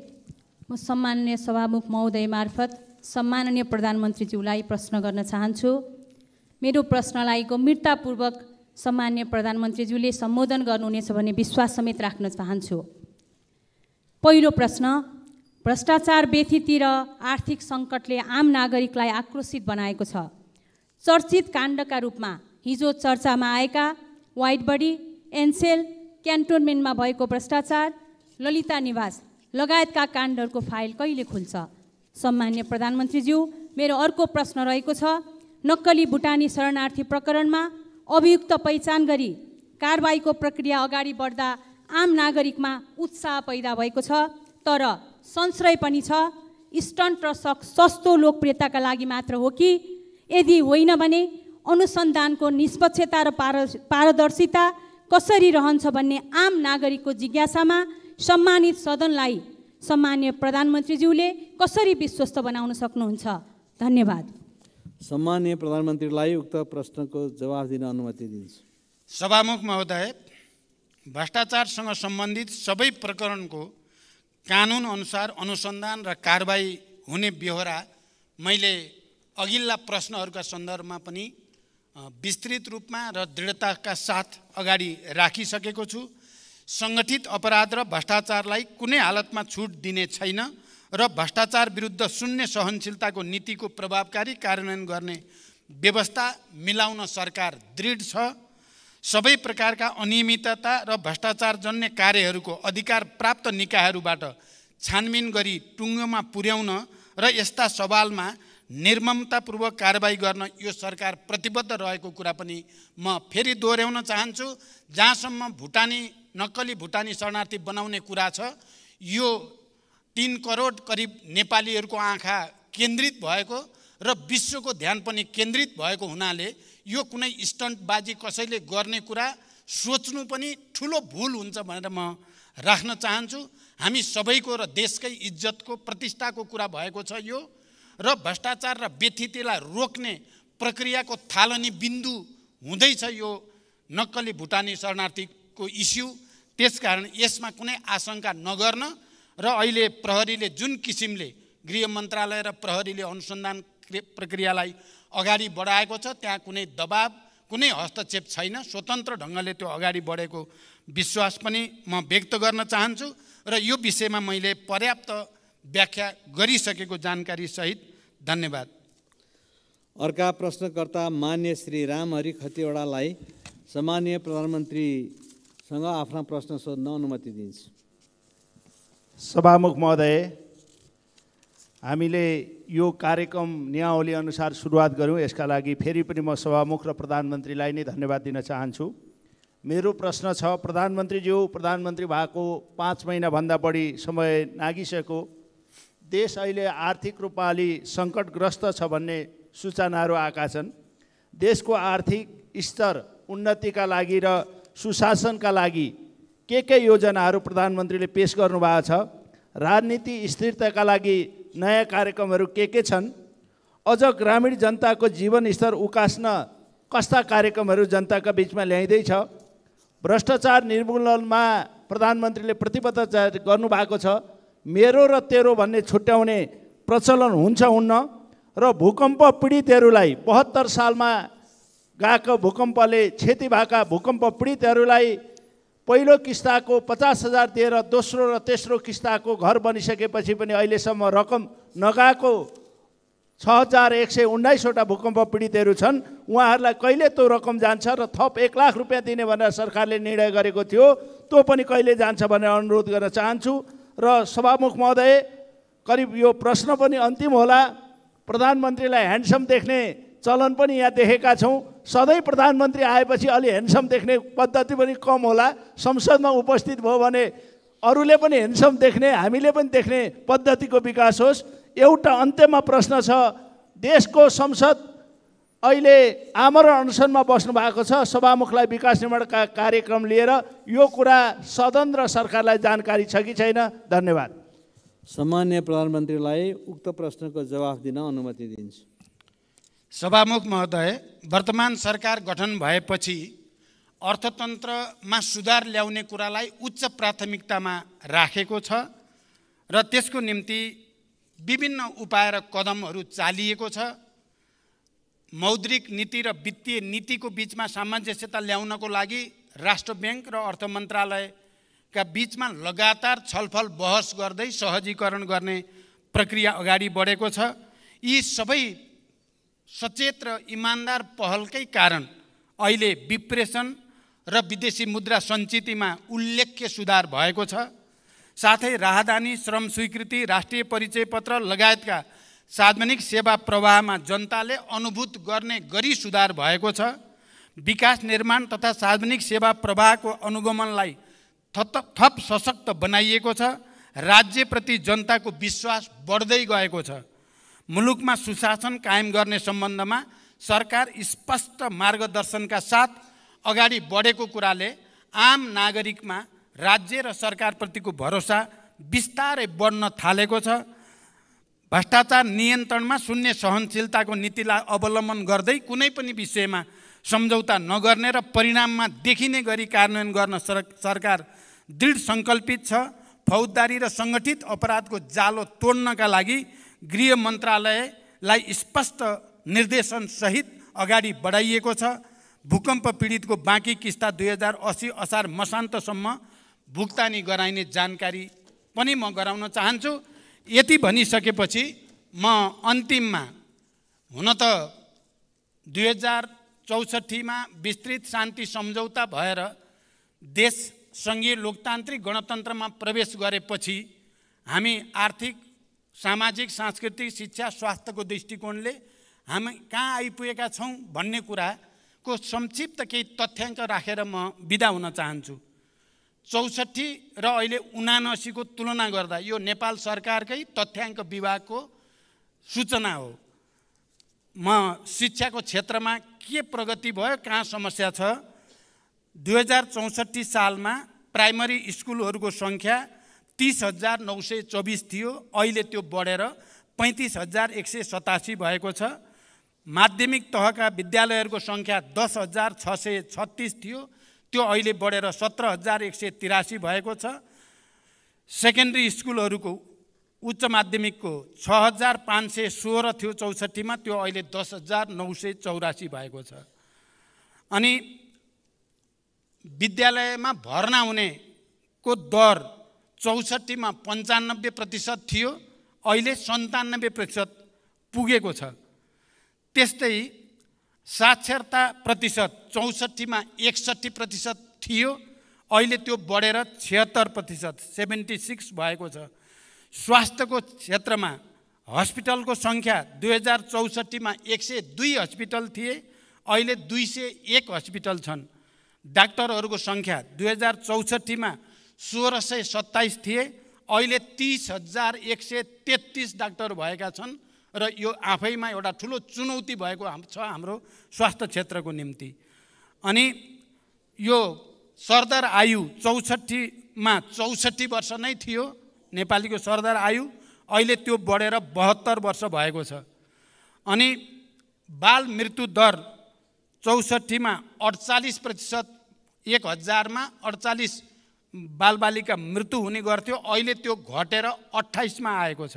म सम्माननीय सभामुख महोदय मार्फत सम्माननीय प्रधानमन्त्रीज्यूलाई प्रश्न गर्न चाहन्छु मेरो प्रश्नलाई गम्भीरतापूर्वक सम्मान्य प्रधानमन्त्रीज्यूले सम्बोधन गर्नुहुनेछ भन्ने विश्वास समेत राख्न चाहन्छु पहिलो प्रश्न भ्रष्टाचार व्यथिति आर्थिक सङ्कटले आम नागरिकलाई आक्रोशित बनाएको छ चर्चित काण्डका रूपमा हिजो चर्चामा आएका वाइट बडी एनसेल क्यान्टोनमेन्टमा भएको भ्रष्टाचार ललिता निवास लगायतका काण्डहरूको फाइल कहिले खुल्छ सम्मान्य प्रधानमन्त्रीज्यू मेरो अर्को प्रश्न रहेको छ नक्कली भुटानी शरणार्थी प्रकरणमा अभियुक्त पहिचान गरी कारवाहीको प्रक्रिया अगाडि बढ्दा आम नागरिकमा उत्साह पैदा भएको छ तर संश्रय पनि छ स्टन्ट र सस्तो लोकप्रियताका लागि मात्र हो कि यदि होइन भने अनुसन्धानको निष्पक्षता र पारदर्शिता कसरी रहन्छ भन्ने आम नागरिकको जिज्ञासामा सम्मानित सदनलाई सम्मान्य प्रधानमन्त्रीज्यूले कसरी विश्वस्त बनाउन सक्नुहुन्छ धन्यवाद सम्मान्य प्रधानमन्त्रीलाई उक्त प्रश्नको जवाफ दिन अनुमति दिन्छु सभामुख महोदय भ्रष्टाचारसँग सम्बन्धित सबै प्रकरणको अनुसार अनुसन्धान र कारवाही हुने बेहोरा मैले अघिल्ला प्रश्नहरूका सन्दर्भमा पनि विस्तृत रूपमा र दृढताका साथ अगाडि राखिसकेको छु सङ्गठित अपराध र भ्रष्टाचारलाई कुनै हालतमा छुट दिने छैन र भ्रष्टाचार विरुद्ध शून्य सहनशीलताको नीतिको प्रभावकारी कार्यान्वयन गर्ने व्यवस्था मिलाउन सरकार दृढ छ सबै प्रकारका अनियमितता र भ्रष्टाचारजन्य कार्यहरूको अधिकार प्राप्त निकायहरूबाट छानबिन गरी टुङ्गोमा पुर्याउन र यस्ता सवालमा निर्ममतापूर्वक कारवाही गर्न यो सरकार प्रतिबद्ध रहेको कुरा पनि म फेरि दोहोऱ्याउन चाहन्छु जहाँसम्म भुटानी नक्कली भुटानी शरणार्थी बनाउने कुरा छ यो तिन करोड करिब नेपालीहरूको आँखा केन्द्रित भएको र विश्वको ध्यान पनि केन्द्रित भएको हुनाले यो कुनै स्टन्टबाजी कसैले गर्ने कुरा सोच्नु पनि ठुलो भुल हुन्छ भनेर म राख्न चाहन्छु हामी सबैको र देशकै इज्जतको प्रतिष्ठाको कुरा भएको छ यो र भ्रष्टाचार र व्यथितलाई रोक्ने प्रक्रियाको थालनी बिन्दु हुँदैछ यो नक्कली भुटानी शरणार्थी को इस्यु त्यसकारण यसमा कुनै आशंका नगर्न र अहिले प्रहरीले जुन किसिमले गृह मन्त्रालय र प्रहरीले अनुसन्धान प्रक्रियालाई अगाडि बढाएको छ त्यहाँ कुनै दबाब कुनै हस्तक्षेप छैन स्वतन्त्र ढङ्गले त्यो अगाडि बढेको विश्वास पनि म व्यक्त गर्न चाहन्छु र यो विषयमा मैले पर्याप्त व्याख्या गरिसकेको सहित धन्यवाद अर्का प्रश्नकर्ता मान्य श्री रामहरि खतिवडालाई सामान्य प्रधानमन्त्री सँग आफ्ना प्रश्न सोध्न अनुमति दिन्छु सभामुख महोदय हामीले यो कार्यक्रम नियावली अनुसार सुरुवात गऱ्यौँ यसका लागि फेरि पनि म सभामुख र प्रधानमन्त्रीलाई नै धन्यवाद दिन चाहन्छु मेरो प्रश्न छ प्रधानमन्त्रीज्यू प्रधानमन्त्री भएको पाँच महिनाभन्दा बढी समय नागिसकेको देश अहिले आर्थिक रूपमा अलि सङ्कटग्रस्त छ भन्ने सूचनाहरू आएका छन् देशको आर्थिक स्तर उन्नतिका लागि र सुशासनका लागि के के योजनाहरू प्रधानमन्त्रीले पेस गर्नुभएको छ राजनीति स्थिरताका लागि नयाँ कार्यक्रमहरू के के छन् अझ ग्रामीण जनताको जीवनस्तर उकास्न कस्ता कार्यक्रमहरू जनताका बिचमा ल्याइँदैछ भ्रष्टाचार निर्मूलनमा प्रधानमन्त्रीले प्रतिबद्धता गर्नुभएको छ मेरो र तेरो भन्ने छुट्याउने प्रचलन हुन्छ हुन्न र भूकम्प पीडितहरूलाई बहत्तर सालमा गएको भूकम्पले क्षति भएका भूकम्प पीडितहरूलाई पहिलो किस्ताको पचास हजार दिएर दोस्रो र तेस्रो किस्ताको घर बनिसकेपछि पनि अहिलेसम्म रकम नगएको छ हजार एक सय उन्नाइसवटा भूकम्प पीडितहरू छन् उहाँहरूलाई कहिले त्यो रकम जान्छ र थप एक लाख रुपियाँ दिने भनेर सरकारले निर्णय गरेको थियो त्यो पनि कहिले जान्छ भनेर अनुरोध गर्न चाहन्छु र सभामुख महोदय करिब यो प्रश्न पनि अन्तिम होला प्रधानमन्त्रीलाई ह्यान्डसम देख्ने चलन पनि यहाँ देखेका छौँ सधैँ प्रधानमन्त्री आएपछि अलि हेन्सम देख्ने पद्धति पनि कम होला संसदमा उपस्थित भयो भने अरूले पनि हेन्सम देख्ने हामीले पनि देख्ने पद्धतिको विकास होस् एउटा अन्त्यमा प्रश्न छ देशको संसद अहिले आमरण अनसनमा बस्नु भएको छ सभामुखलाई विकास निर्माणका कार्यक्रम लिएर यो कुरा सदन र सरकारलाई जानकारी छ कि छैन धन्यवाद सामान्य प्रधानमन्त्रीलाई उक्त प्रश्नको जवाफ दिन अनुमति दिन्छु सभामुख महोदय वर्तमान सरकार गठन भएपछि अर्थतन्त्रमा सुधार ल्याउने कुरालाई उच्च प्राथमिकतामा राखेको छ र त्यसको निम्ति विभिन्न उपाय र कदमहरू चालिएको छ मौद्रिक नीति र वित्तीय नीतिको बिचमा सामञ्जस्यता ल्याउनको लागि राष्ट्र ब्याङ्क र अर्थ मन्त्रालयका बिचमा लगातार छलफल बहस गर्दै सहजीकरण गर्ने प्रक्रिया अगाडि बढेको छ यी सबै सचेत र इमान्दार पहलकै कारण अहिले विप्रेसन र विदेशी मुद्रा सञ्चितमा उल्लेख्य सुधार भएको छ साथै राहदानी श्रम स्वीकृति राष्ट्रिय परिचय पत्र लगायतका सार्वजनिक सेवा प्रवाहमा जनताले अनुभूत गर्ने गरी सुधार भएको छ विकास निर्माण तथा सार्वजनिक सेवा प्रवाहको अनुगमनलाई थप थप सशक्त बनाइएको छ राज्यप्रति जनताको विश्वास बढ्दै गएको छ मुलुकमा सुशासन कायम गर्ने सम्बन्धमा सरकार स्पष्ट मार्गदर्शनका साथ अगाडि बढेको कुराले आम नागरिकमा राज्य र सरकारप्रतिको भरोसा बिस्तारै बढ्न थालेको छ भ्रष्टाचार नियन्त्रणमा शून्य सहनशीलताको नीतिलाई अवलम्बन गर्दै कुनै पनि विषयमा सम्झौता नगर्ने र परिणाममा देखिने गरी कार्यान्वयन गर्न सरकार दृढ सङ्कल्पित छ फौजदारी र सङ्गठित अपराधको जालो तोड्नका लागि गृह मन्त्रालयलाई स्पष्ट निर्देशनसहित अगाडि बढाइएको छ भूकम्प पीडितको बाँकी किस्ता दुई हजार असी असार मसान्तसम्म भुक्तानी गराइने जानकारी पनि म गराउन चाहन्छु यति भनिसकेपछि म अन्तिममा हुन त दुई हजार चौसठीमा विस्तृत शान्ति सम्झौता भएर देश सङ्घीय लोकतान्त्रिक गणतन्त्रमा प्रवेश गरेपछि हामी आर्थिक सामाजिक सांस्कृतिक शिक्षा स्वास्थ्यको दृष्टिकोणले हामी कहाँ आइपुगेका छौँ भन्ने कुराको संक्षिप्त केही तथ्याङ्क राखेर म विदा हुन चाहन्छु चौसठी र अहिले उनासीको तुलना गर्दा यो नेपाल सरकारकै तथ्याङ्क विभागको सूचना हो म शिक्षाको क्षेत्रमा के प्रगति भयो कहाँ समस्या छ दुई हजार चौसठी सालमा प्राइमरी स्कुलहरूको सङ्ख्या तिस हजार नौ सय चौबिस थियो अहिले त्यो बढेर पैँतिस हजार एक सय सतासी भएको छ माध्यमिक तहका विद्यालयहरूको सङ्ख्या दस हजार छ सय छत्तिस थियो त्यो अहिले बढेर सत्र हजार एक सय तिरासी भएको छ सेकेन्ड्री स्कुलहरूको उच्च माध्यमिकको छ हजार पाँच सय सोह्र थियो चौसठीमा त्यो अहिले दस हजार नौ सय चौरासी भएको छ अनि विद्यालयमा भर्ना हुनेको दर चौसठीमा पन्चानब्बे प्रतिशत थियो अहिले सन्तानब्बे प्रतिशत पुगेको छ त्यस्तै साक्षरता प्रतिशत चौसठीमा एकसट्ठी प्रतिशत थियो अहिले त्यो बढेर छिहत्तर प्रतिशत सेभेन्टी सिक्स भएको छ स्वास्थ्यको क्षेत्रमा हस्पिटलको सङ्ख्या दुई हजार चौसठीमा एक सय दुई हस्पिटल थिए अहिले दुई सय एक हस्पिटल छन् डाक्टरहरूको सङ्ख्या दुई हजार चौसठीमा सोह्र सय सत्ताइस थिए अहिले तिस हजार एक सय तेत्तिस डाक्टर भएका छन् र यो आफैमा एउटा ठुलो चुनौती भएको छ हाम्रो स्वास्थ्य क्षेत्रको निम्ति अनि यो सरदर आयु चौसठीमा चौसठी वर्ष नै थियो नेपालीको सरदर आयु अहिले त्यो बढेर बहत्तर वर्ष भएको छ अनि बाल मृत्यु दर चौसठीमा अडचालिस प्रतिशत एक हजारमा अडचालिस बालबालिका मृत्यु हुने गर्थ्यो अहिले त्यो घटेर अट्ठाइसमा आएको छ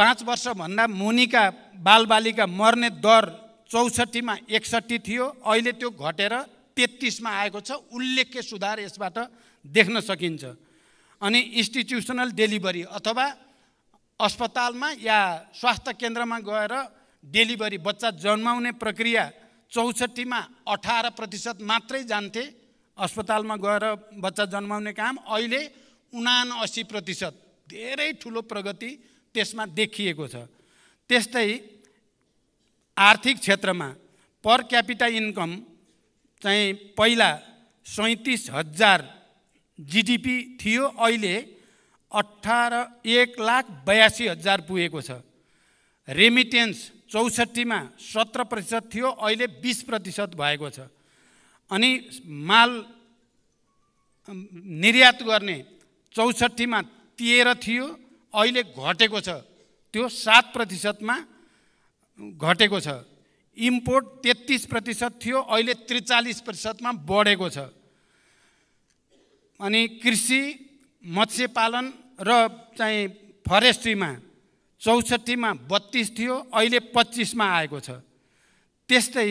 पाँच वर्षभन्दा मुनिका बालबालिका मर्ने दर चौसठीमा एकसट्ठी थियो अहिले त्यो घटेर तेत्तिसमा आएको छ उल्लेख्य सुधार यसबाट देख्न सकिन्छ अनि इन्स्टिट्युसनल डेलिभरी अथवा अस्पतालमा या स्वास्थ्य केन्द्रमा गएर डेलिभरी बच्चा जन्माउने प्रक्रिया चौसठीमा अठार प्रतिशत मात्रै जान्थे अस्पतालमा गएर बच्चा जन्माउने काम अहिले उना असी प्रतिशत धेरै ठुलो प्रगति त्यसमा देखिएको छ त्यस्तै आर्थिक क्षेत्रमा पर क्यापिटा इन्कम चाहिँ पहिला सैँतिस हजार जिडिपी थियो अहिले अठार एक लाख बयासी हजार पुगेको छ रेमिटेन्स चौसठीमा सत्र प्रतिशत थियो अहिले बिस प्रतिशत भएको छ अनि माल निर्यात गर्ने चौसठीमा तेह्र थियो अहिले घटेको छ त्यो सात प्रतिशतमा घटेको छ इम्पोर्ट तेत्तिस प्रतिशत थियो अहिले त्रिचालिस प्रतिशतमा बढेको छ अनि कृषि मत्स्यपालन र चाहिँ फरेस्ट्रीमा चौसठीमा बत्तिस थियो अहिले पच्चिसमा आएको छ त्यस्तै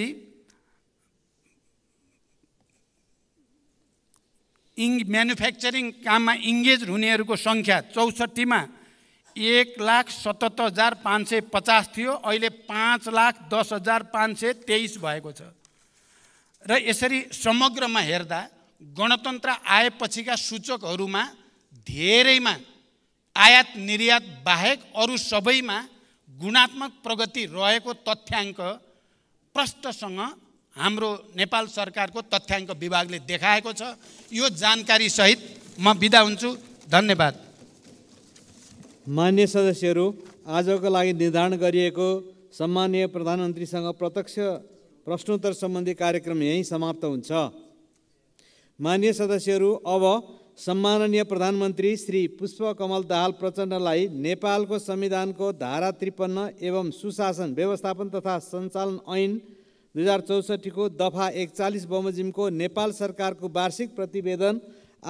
इङ म्यानुफ्याक्चरिङ काममा इङ्गेज हुनेहरूको सङ्ख्या चौसठीमा एक लाख सतहत्तर हजार पाँच सय पचास थियो अहिले पाँच लाख दस हजार पाँच सय तेइस भएको छ र यसरी समग्रमा हेर्दा गणतन्त्र आएपछिका सूचकहरूमा धेरैमा आयात निर्यात बाहेक अरू सबैमा गुणात्मक प्रगति रहेको तथ्याङ्क प्रष्टसँग हाम्रो नेपाल सरकारको तथ्याङ्क विभागले देखाएको छ यो जानकारी सहित म बिदा हुन्छु धन्यवाद मान्य सदस्यहरू आजको लागि निर्धारण गरिएको सम्मान्य प्रधानमन्त्रीसँग प्रत्यक्ष प्रश्नोत्तर सम्बन्धी कार्यक्रम यहीँ समाप्त हुन्छ मान्य सदस्यहरू अब सम्माननीय प्रधानमन्त्री श्री पुष्पकमल दाहाल प्रचण्डलाई नेपालको संविधानको धारा त्रिपन्न एवं सुशासन व्यवस्थापन तथा सञ्चालन ऐन दुई हजार चौसठीको दफा एकचालिस बमोजिमको नेपाल सरकारको वार्षिक प्रतिवेदन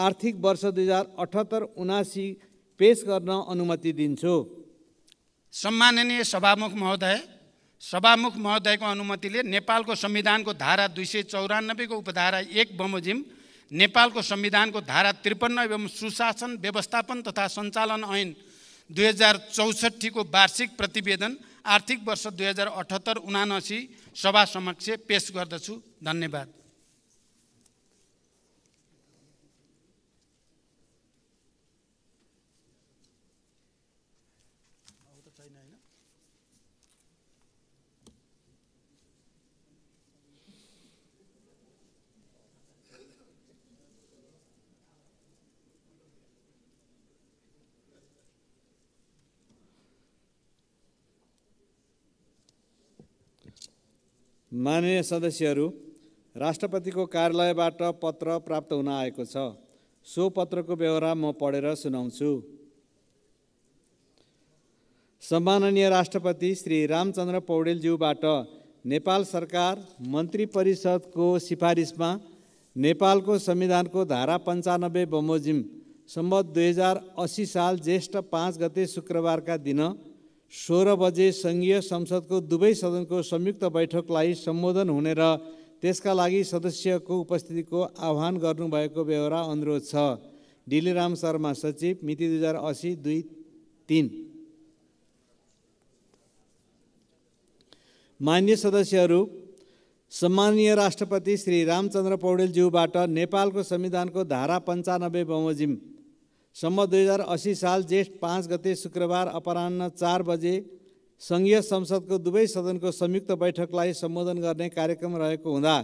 आर्थिक वर्ष दुई हजार अठहत्तर उनासी पेस गर्न अनुमति दिन्छु सम्माननीय सभामुख महोदय सभामुख महोदयको अनुमतिले नेपालको संविधानको धारा दुई सय चौरानब्बेको उपधारा एक बमोजिम नेपालको संविधानको धारा त्रिपन्न एवं सुशासन व्यवस्थापन तथा सञ्चालन ऐन दुई हजार चौसठीको वार्षिक प्रतिवेदन आर्थिक वर्ष दुई हजार अठहत्तर उनासी सभा समक्ष पेस गर्दछु धन्यवाद माननीय सदस्यहरू राष्ट्रपतिको कार्यालयबाट पत्र प्राप्त हुन आएको छ सो पत्रको व्यवहार म पढेर सुनाउँछु सम्माननीय राष्ट्रपति श्री रामचन्द्र पौडेलज्यूबाट नेपाल सरकार मन्त्री परिषदको सिफारिसमा नेपालको संविधानको धारा पन्चानब्बे बमोजिम सम्बत दुई हजार असी साल ज्येष्ठ पाँच गते शुक्रबारका दिन सोह्र बजे सङ्घीय संसदको दुवै सदनको संयुक्त बैठकलाई सम्बोधन हुने र त्यसका लागि सदस्यको उपस्थितिको आह्वान गर्नुभएको बेहोरा अनुरोध छ डिलीराम शर्मा सचिव मिति दुई हजार असी दुई तिन मान्य सदस्यहरू सम्मानीय राष्ट्रपति श्री रामचन्द्र पौडेलज्यूबाट नेपालको संविधानको धारा पन्चानब्बे बमोजिम सम्म दुई हजार असी साल जेठ पाँच गते शुक्रबार अपराह चार बजे सङ्घीय संसदको दुवै सदनको संयुक्त बैठकलाई सम्बोधन गर्ने कार्यक्रम रहेको हुँदा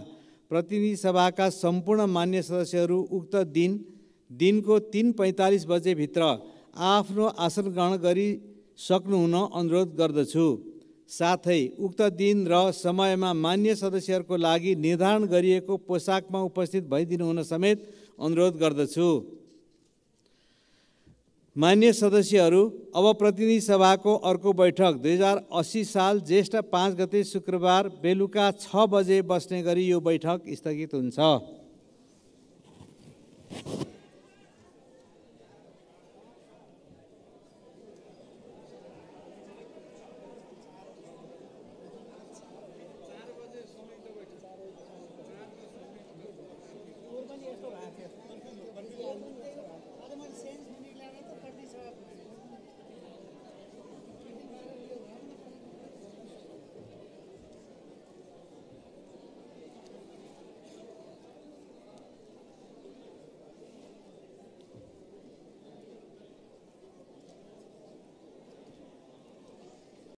प्रतिनिधि सभाका सम्पूर्ण मान्य सदस्यहरू उक्त दिन दिनको तिन पैँतालिस बजेभित्र आफ्नो आसन ग्रहण गरी सक्नुहुन अनुरोध गर्दछु साथै उक्त दिन र समयमा मान्य सदस्यहरूको लागि निर्धारण गरिएको पोसाकमा उपस्थित भइदिनुहुन समेत अनुरोध गर्दछु मान्य सदस्यहरू अब प्रतिनिधि सभाको अर्को बैठक दुई हजार अस्सी साल ज्येष्ठ पाँच गते शुक्रबार बेलुका छ बजे बस्ने गरी यो बैठक स्थगित हुन्छ